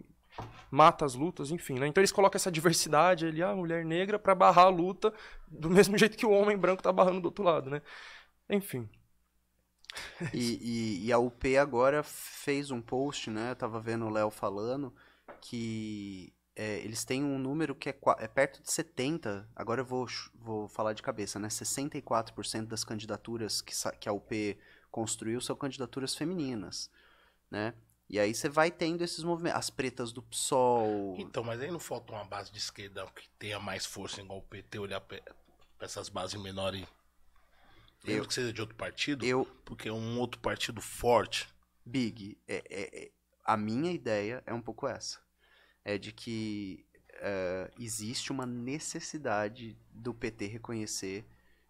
mata as lutas, enfim, né? Então eles colocam essa diversidade ali, a mulher negra, para barrar a luta do mesmo jeito que o homem branco está barrando do outro lado, né? Enfim. E, e, e, a UP agora fez um post, né? Eu tava vendo o Léo falando que é, eles têm um número que é, é, perto de 70, agora eu vou, vou falar de cabeça, né? 64% das candidaturas que, que a UP construiu são candidaturas femininas, né? E aí você vai tendo esses movimentos, as pretas do PSOL. Então, mas aí não falta uma base de esquerda que tenha mais força igual o PT olhar para essas bases menores mesmo eu, que seja é de outro partido, eu, porque é um outro partido forte. Big, é, é, é, a minha ideia é um pouco essa. É de que é, existe uma necessidade do PT reconhecer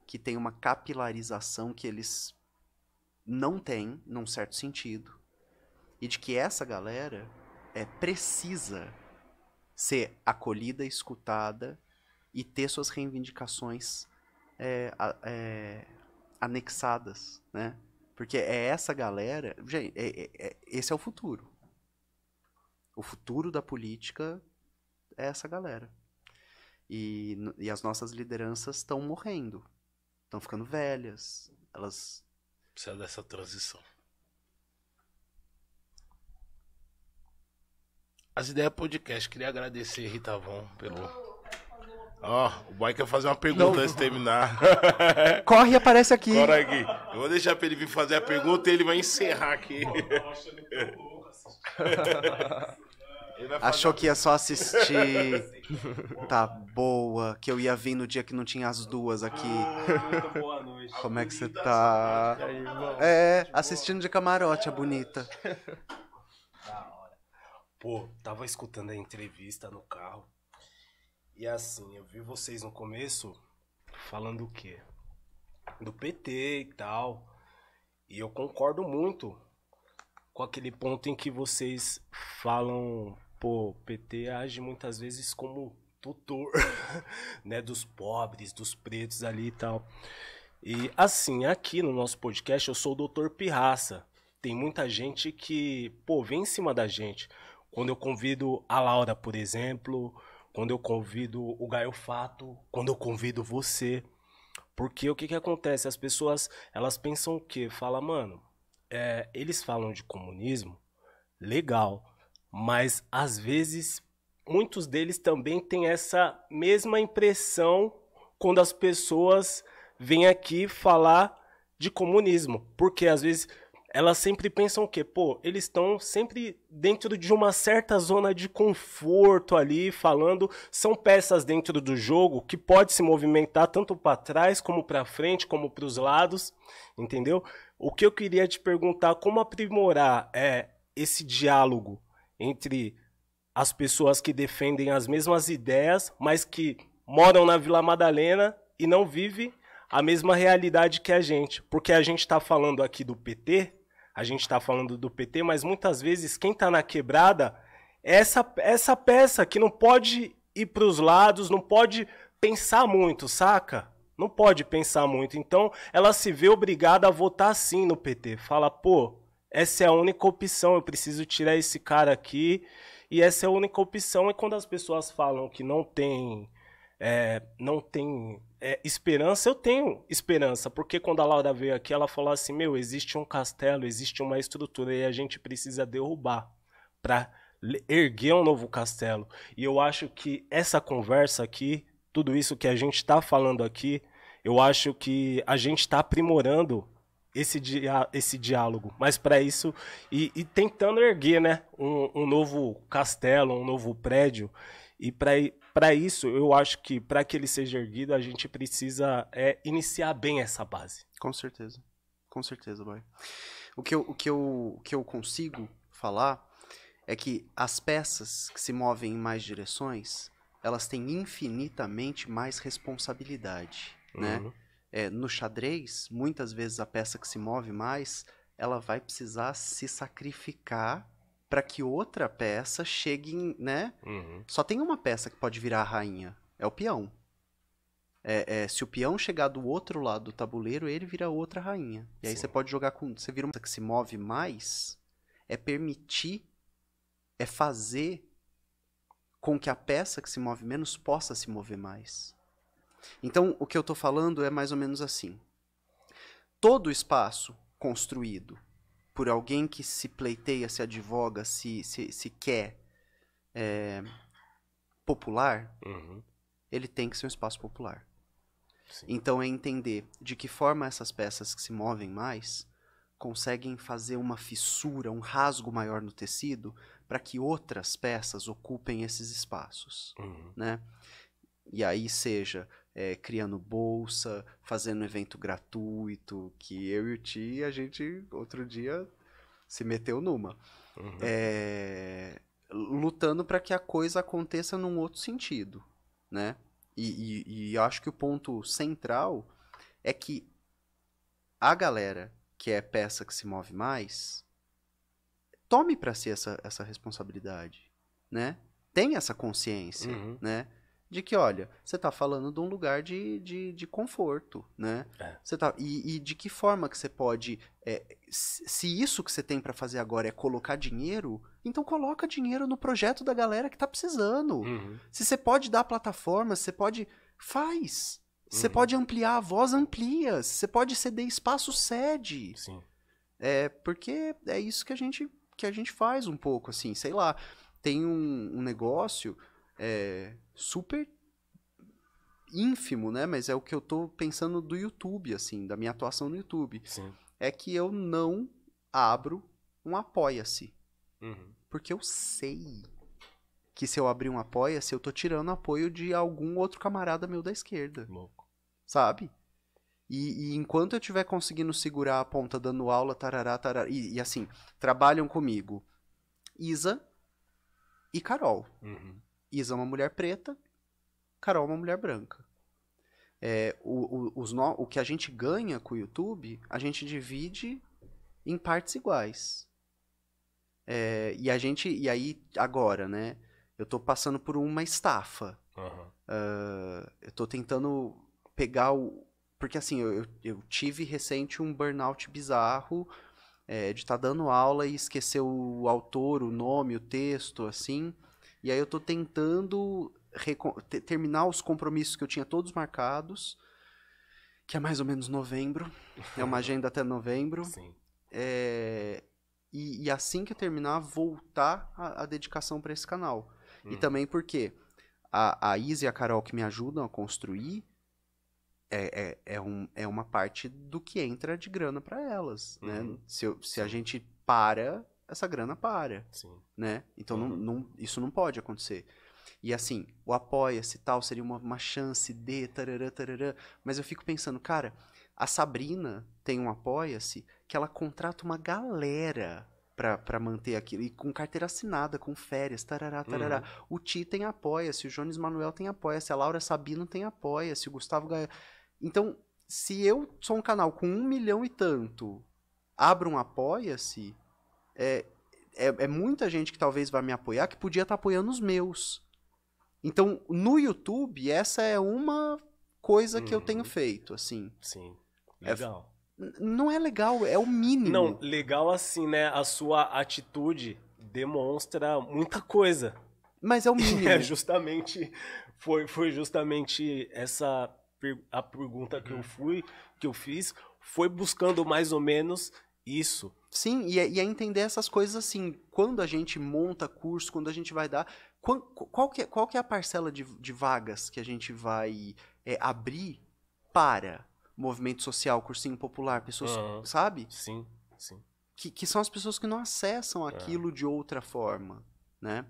que tem uma capilarização que eles não têm, num certo sentido, e de que essa galera é precisa ser acolhida, escutada e ter suas reivindicações é, é, anexadas, né? Porque é essa galera. Gente, é, é, é, esse é o futuro. O futuro da política é essa galera. E, e as nossas lideranças estão morrendo. Estão ficando velhas. Elas. Precisa dessa transição. As ideias podcast. Queria agradecer, Rita Von, pelo Ó, oh, o boy quer fazer uma pergunta não. antes de terminar. Corre e aparece aqui. Corre aqui. Eu vou deixar pra ele vir fazer a pergunta e ele vai encerrar aqui. Achou que ia só assistir. tá boa, que eu ia vir no dia que não tinha as duas aqui. Ah, boa noite. Como é que você tá? É, assistindo de camarote, a bonita. Da hora. Pô, tava escutando a entrevista no carro. E assim, eu vi vocês no começo falando o quê? Do PT e tal. E eu concordo muito com aquele ponto em que vocês falam, pô, PT age muitas vezes como tutor, né, dos pobres, dos pretos ali e tal. E assim, aqui no nosso podcast eu sou o doutor Pirraça. Tem muita gente que, pô, vem em cima da gente. Quando eu convido a Laura, por exemplo, quando eu convido o Gaio Fato, quando eu convido você. Porque o que, que acontece? As pessoas, elas pensam o quê? Fala, mano, é, eles falam de comunismo, legal, mas às vezes muitos deles também têm essa mesma impressão quando as pessoas vêm aqui falar de comunismo. Porque às vezes elas sempre pensam o quê? Pô, eles estão sempre dentro de uma certa zona de conforto ali, falando, são peças dentro do jogo que pode se movimentar tanto para trás como para frente, como para os lados, entendeu? O que eu queria te perguntar, como aprimorar é esse diálogo entre as pessoas que defendem as mesmas ideias, mas que moram na Vila Madalena e não vivem a mesma realidade que a gente. Porque a gente está falando aqui do PT, a gente está falando do PT, mas muitas vezes quem está na quebrada é essa, essa peça que não pode ir para os lados, não pode pensar muito, saca? Não pode pensar muito. Então ela se vê obrigada a votar sim no PT. Fala, pô, essa é a única opção, eu preciso tirar esse cara aqui. E essa é a única opção. E quando as pessoas falam que não tem é, não tem é, esperança. Eu tenho esperança, porque quando a Laura veio aqui, ela falou assim: meu, existe um castelo, existe uma estrutura e a gente precisa derrubar para erguer um novo castelo. E eu acho que essa conversa aqui, tudo isso que a gente está falando aqui, eu acho que a gente está aprimorando esse, dia, esse diálogo. Mas para isso, e, e, tentando erguer né, um, um novo castelo, um novo prédio. E para isso, eu acho que para que ele seja erguido, a gente precisa é, iniciar bem essa base. Com certeza. Com certeza, vai. O que eu, o o que eu consigo falar é que as peças que se movem em mais direções, elas têm infinitamente mais responsabilidade, né? uhum. né? É, no xadrez, muitas vezes a peça que se move mais, ela vai precisar se sacrificar para que outra peça chegue, em, né? Uhum. Só tem uma peça que pode virar a rainha, é o peão. É, é, se o peão chegar do outro lado do tabuleiro, ele vira outra rainha. E aí Sim. você pode jogar com. Você vira uma que se move mais. É permitir. É fazer com que a peça que se move menos possa se mover mais. Então, o que eu estou falando é mais ou menos assim. Todo espaço construído por alguém que se pleiteia, se advoga, se, se, se quer é, popular, uhum. ele tem que ser um espaço popular. Sim. Então é entender de que forma essas peças que se movem mais conseguem fazer uma fissura, um rasgo maior no tecido para que outras peças ocupem esses espaços, uhum. né? E aí seja é, criando bolsa, fazendo evento gratuito, que eu e o Ti, a gente outro dia se meteu numa. Uhum. É, lutando para que a coisa aconteça num outro sentido, né? E, e, e acho que o ponto central é que a galera que é peça que se move mais tome para si essa, essa responsabilidade, né? Tem essa consciência, uhum. né? de que, olha, você está falando de um lugar de, de, de conforto, né? É. Você tá, e, e, de que forma que você pode... É, se isso que você tem para fazer agora é colocar dinheiro, então coloca dinheiro no projeto da galera que está precisando. Uhum. Se você pode dar plataforma, você pode... Faz. Uhum. Você pode ampliar a voz, amplia. Você pode ceder espaço, cede. Sim. É, porque é isso que a gente que a gente faz um pouco, assim, sei lá. Tem um, um negócio é, super ínfimo, né? Mas é o que eu tô pensando do YouTube, assim, da minha atuação no YouTube. Sim. É que eu não abro um apoia-se. Uhum. Porque eu sei que se eu abrir um apoia-se, eu tô tirando apoio de algum outro camarada meu da esquerda. Louco. Sabe? E, e, enquanto eu tiver conseguindo segurar a ponta dando aula, tarará, tarará. E, e assim, trabalham comigo Isa e Carol. Uhum. Isa é uma mulher preta, Carol é uma mulher branca. É, o, o, os no... o que a gente ganha com o YouTube, a gente divide em partes iguais. É, e a gente. E aí, agora, né? Eu tô passando por uma estafa. Uhum. Uh, eu tô tentando pegar o. Porque assim, eu, eu tive recente um burnout bizarro é, de estar tá dando aula e esquecer o autor, o nome, o texto, assim. E aí eu tô tentando terminar os compromissos que eu tinha todos marcados, que é mais ou menos novembro. é uma agenda até novembro. Sim. É, e, e, assim que eu terminar, voltar a, a dedicação para esse canal. Uhum. E hum. também porque a, a Isa e a Carol que me ajudam a construir é, é, é, um, é uma parte do que entra de grana para elas. Né? Uhum. Se, eu, se a gente para essa grana para. Sim. Né? Então uhum. não, não, isso não pode acontecer. E assim, o apoia-se tal seria uma, uma chance de tarará, tarará. Mas eu fico pensando, cara, a Sabrina tem um apoia-se que ela contrata uma galera para manter aquilo. E com carteira assinada, com férias, tarará, tarará. Uhum. O Ti tem apoia-se, o Jones Manuel tem apoia-se, a Laura Sabino tem apoia-se, o Gustavo Gaia. Então, se eu sou um canal com um milhão e tanto, abro um apoia-se, é, é, é, muita gente que talvez vai me apoiar que podia estar tá apoiando os meus. Então, no YouTube, essa é uma coisa uhum. que eu tenho uhum. feito, assim. Sim. É legal. É, não é legal, é o mínimo. Não, legal assim, né? A sua atitude demonstra muita coisa. Mas é o mínimo. é justamente foi, foi justamente essa a pergunta que eu hum. fui, que eu fiz, foi buscando mais ou menos isso. Sim, e é, e é, entender essas coisas assim. Quando a gente monta curso, quando a gente vai dar. Qual, qual, que, é, qual que é a parcela de, de vagas que a gente vai é, abrir para movimento social, cursinho popular, pessoas, uhum. sabe? Sim, sim. Que, que são as pessoas que não acessam é. aquilo é. de outra forma, né?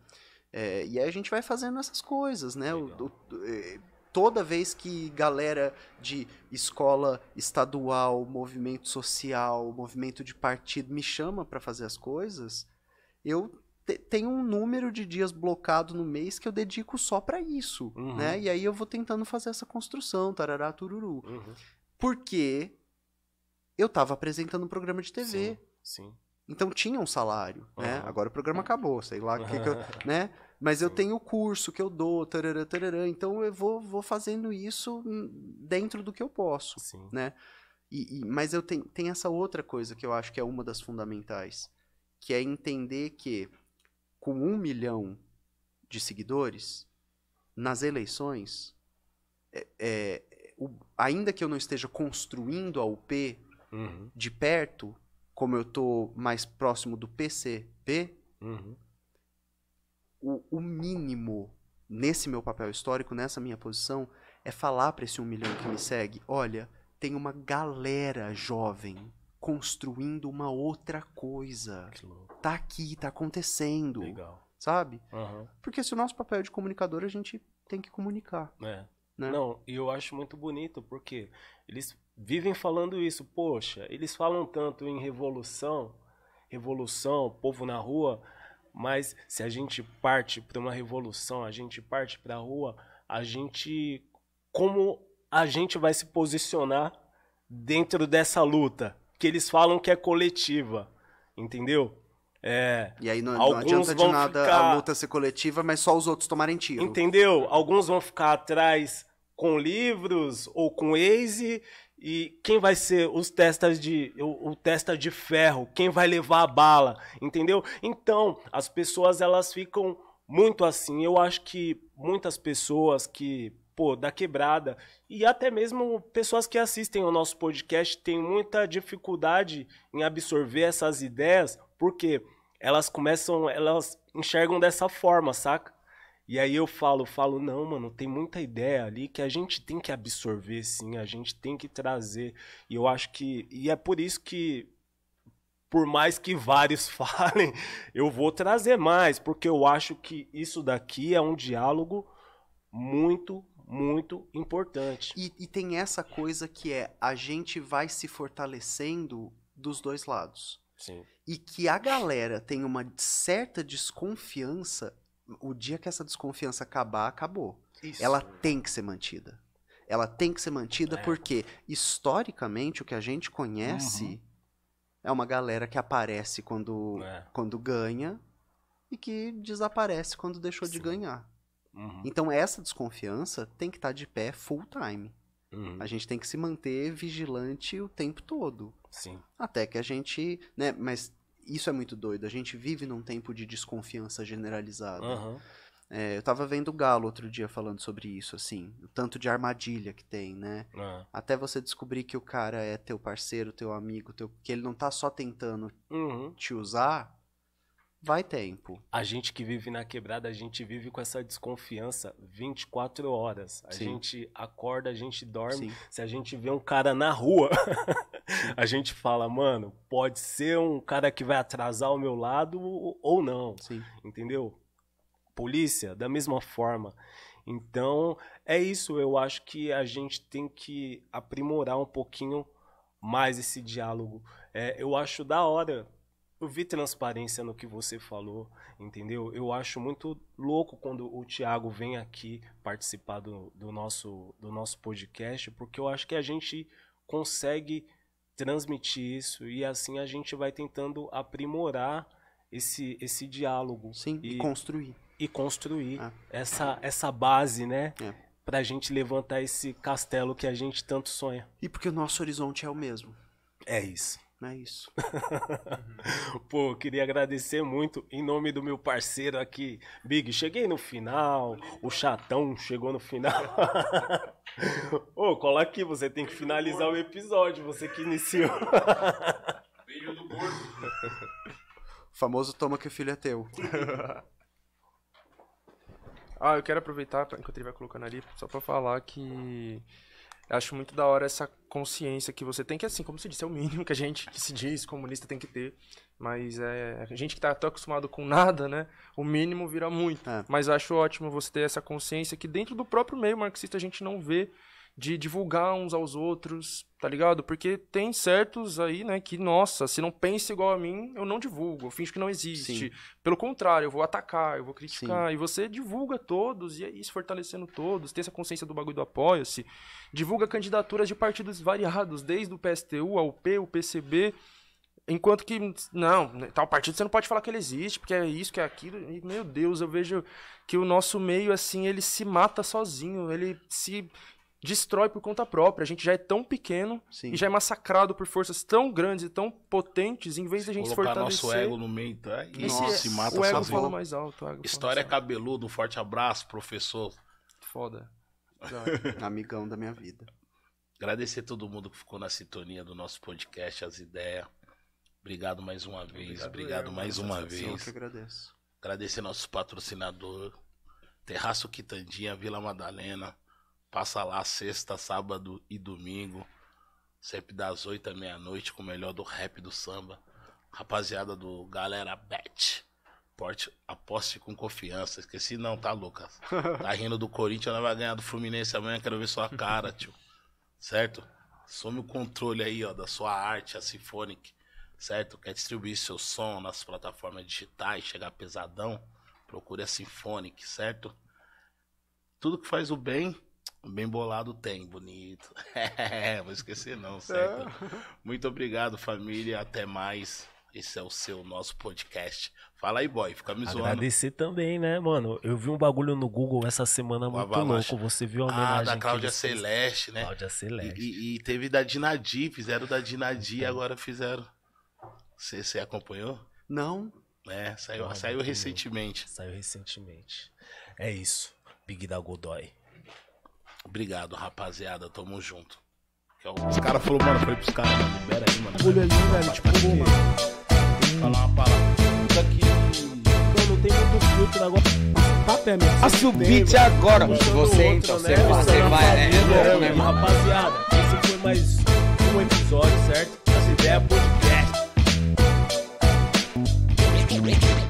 É, e aí a gente vai fazendo essas coisas, né? O, o, é, toda vez que galera de escola estadual, movimento social, movimento de partido me chama para fazer as coisas, eu tenho um número de dias blocado no mês que eu dedico só para isso, uhum. né? E aí eu vou tentando fazer essa construção, tarará, tururu. Uhum. Porque eu tava apresentando um programa de TV. Sim, sim. Então tinha um salário, uhum. né? Agora o programa acabou, sei lá o que, que eu, né? mas eu uhum. tenho o curso que eu dou, tarará, tarará, então eu vou, vou fazendo isso dentro do que eu posso, Sim. né? E, e, mas eu tenho, tem essa outra coisa que eu acho que é uma das fundamentais, que é entender que com um milhão de seguidores, nas eleições, é, é, o, ainda que eu não esteja construindo a UP uhum. de perto, como eu estou mais próximo do PCP, uhum o, o mínimo nesse meu papel histórico, nessa minha posição, é falar para esse um milhão que me segue: olha, tem uma galera jovem construindo uma outra coisa. Tá aqui, tá acontecendo. Legal. Sabe? Uhum. Porque se o nosso papel é de comunicador, a gente tem que comunicar. É. Né? Não, e eu acho muito bonito, porque eles vivem falando isso. Poxa, eles falam tanto em revolução, revolução, povo na rua, mas se a gente parte para uma revolução, a gente parte para a rua, a gente como a gente vai se posicionar dentro dessa luta que eles falam que é coletiva, entendeu? É, e aí não, não adianta de nada ficar, a luta ser coletiva, mas só os outros tomarem tiro. Entendeu? Alguns vão ficar atrás com livros ou com Waze e quem vai ser os testas de o, o, testa de ferro, quem vai levar a bala, entendeu? Então, as pessoas elas ficam muito assim. Eu acho que muitas pessoas que, pô, da quebrada e até mesmo pessoas que assistem o nosso podcast têm muita dificuldade em absorver essas ideias, porque elas começam, elas enxergam dessa forma, saca? E aí eu falo, falo, não, mano, tem muita ideia ali que a gente tem que absorver, sim, a gente tem que trazer. E eu acho que. E é por isso que, por mais que vários falem, eu vou trazer mais, porque eu acho que isso daqui é um diálogo muito, muito importante. E, e tem essa coisa que é a gente vai se fortalecendo dos dois lados. Sim. E que a galera tem uma certa desconfiança o dia que essa desconfiança acabar, acabou. Isso. Ela tem que ser mantida. Ela tem que ser mantida é. porque, historicamente, o que a gente conhece uhum. é uma galera que aparece quando, é. quando ganha e que desaparece quando deixou Sim. de ganhar. Uhum. Então, essa desconfiança tem que estar tá de pé full time. Uhum. A gente tem que se manter vigilante o tempo todo. Sim. Até que a gente. Né, mas isso é muito doido. A gente vive num tempo de desconfiança generalizada. Uhum. É, eu tava vendo o Galo outro dia falando sobre isso, assim, o tanto de armadilha que tem, né? Uhum. Até você descobrir que o cara é teu parceiro, teu amigo, teu, que ele não tá só tentando uhum. te usar, vai tempo. A gente que vive na quebrada, a gente vive com essa desconfiança 24 horas. A Sim. gente acorda, a gente dorme. Sim. Se a gente vê um cara na rua. a gente fala, mano, pode ser um cara que vai atrasar o meu lado ou não. Sim. Entendeu? Polícia, da mesma forma. Então, é isso. Eu acho que a gente tem que aprimorar um pouquinho mais esse diálogo. É, eu acho da hora. Eu vi transparência no que você falou, entendeu? Eu acho muito louco quando o Thiago vem aqui participar do, do nosso, do nosso podcast, porque eu acho que a gente consegue transmitir isso e assim a gente vai tentando aprimorar esse, esse diálogo. Sim, e, e construir. E construir ah. essa, essa base, né? É. Pra gente levantar esse castelo que a gente tanto sonha. E porque o nosso horizonte é o mesmo. É isso. É isso. Pô, queria agradecer muito em nome do meu parceiro aqui, Big. Cheguei no final, o chatão chegou no final. Ô, cola aqui, você tem que finalizar o episódio, você que iniciou. Beijo do gordo. Famoso toma que o filho é teu. ah, eu quero aproveitar enquanto ele vai colocando ali, só pra falar que acho muito da hora essa consciência que você tem, que assim, como se disse, é o mínimo que a gente que se diz comunista tem que ter. Mas é, a gente que está tão acostumado com nada, né? O mínimo vira muito. É. Mas acho ótimo você ter essa consciência que dentro do próprio meio marxista a gente não vê de divulgar uns aos outros, tá ligado? Porque tem certos aí, né, que, nossa, se não pensa igual a mim, eu não divulgo, eu finjo que não existe. Sim. Pelo contrário, eu vou atacar, eu vou criticar. Sim. E você divulga todos, e é isso, fortalecendo todos, tem essa consciência do bagulho do apoia-se. Divulga candidaturas de partidos variados, desde o PSTU ao P, o PCB. Enquanto que, não, né, tal partido você não pode falar que ele existe, porque é isso, que é aquilo. E, meu Deus, eu vejo que o nosso meio, assim, ele se mata sozinho, ele se destrói por conta própria. A gente já é tão pequeno Sim. e já é massacrado por forças tão grandes e tão potentes, em vez de a gente se fortalecer... nosso ego no meio, tá? Então e é nossa, se é mata o ego sozinho. fala mais alto. O ego História mais alto. cabeludo, um forte abraço, professor. Foda. Amigão da minha vida. Agradecer a todo mundo que ficou na sintonia do nosso podcast, as ideias. Obrigado mais uma vez, obrigado, obrigado eu, mais uma vez. agradeço. Agradecer nosso patrocinador, Terraço Quitandinha, Vila Madalena. Passa lá sexta, sábado e domingo. Sempre das oito à meia-noite com o melhor do rap do samba. Rapaziada do Galera Bet. Porte, aposte com confiança. Esqueci não, tá, Lucas? Tá rindo do Corinthians, ela vai ganhar do Fluminense amanhã, quero ver sua cara, tio. Certo? Some o controle aí, ó, da sua arte, a Symphonic. Certo? Quer distribuir seu som nas plataformas digitais, chegar pesadão? Procure a Symphonic, certo? Tudo que faz o bem Bem bolado tem, bonito. É, vou esquecer não, certo? É. Muito obrigado, família. Até mais. Esse é o seu, nosso podcast. Fala aí, boy. Fica me zoando. Agradecer também, né, mano? Eu vi um bagulho no Google essa semana o muito avalanche. louco. Você viu a ah, homenagem. Ah, da Cláudia Celeste, fez... né? Cláudia Celeste. E, e, teve da Dinadi. Fizeram da Dinadi e então. agora fizeram. Você, você acompanhou? Não. É, saiu, não, saiu recentemente. Saiu recentemente. É isso. Big da Godoy. Obrigado, rapaziada. Tamo junto. É Os caras falaram, mano, falei pros caras, libera aí, mano. Pulha ali, velho, né, tipo, mano. Falar uma palavra Isso aqui. Mano, não tem muito filtro né? agora. Faça é o beat agora, você então, você, né? você vai, né? É louco, né, mano? Rapaziada, esse foi mais um episódio, certo? Essa ideia é podcast.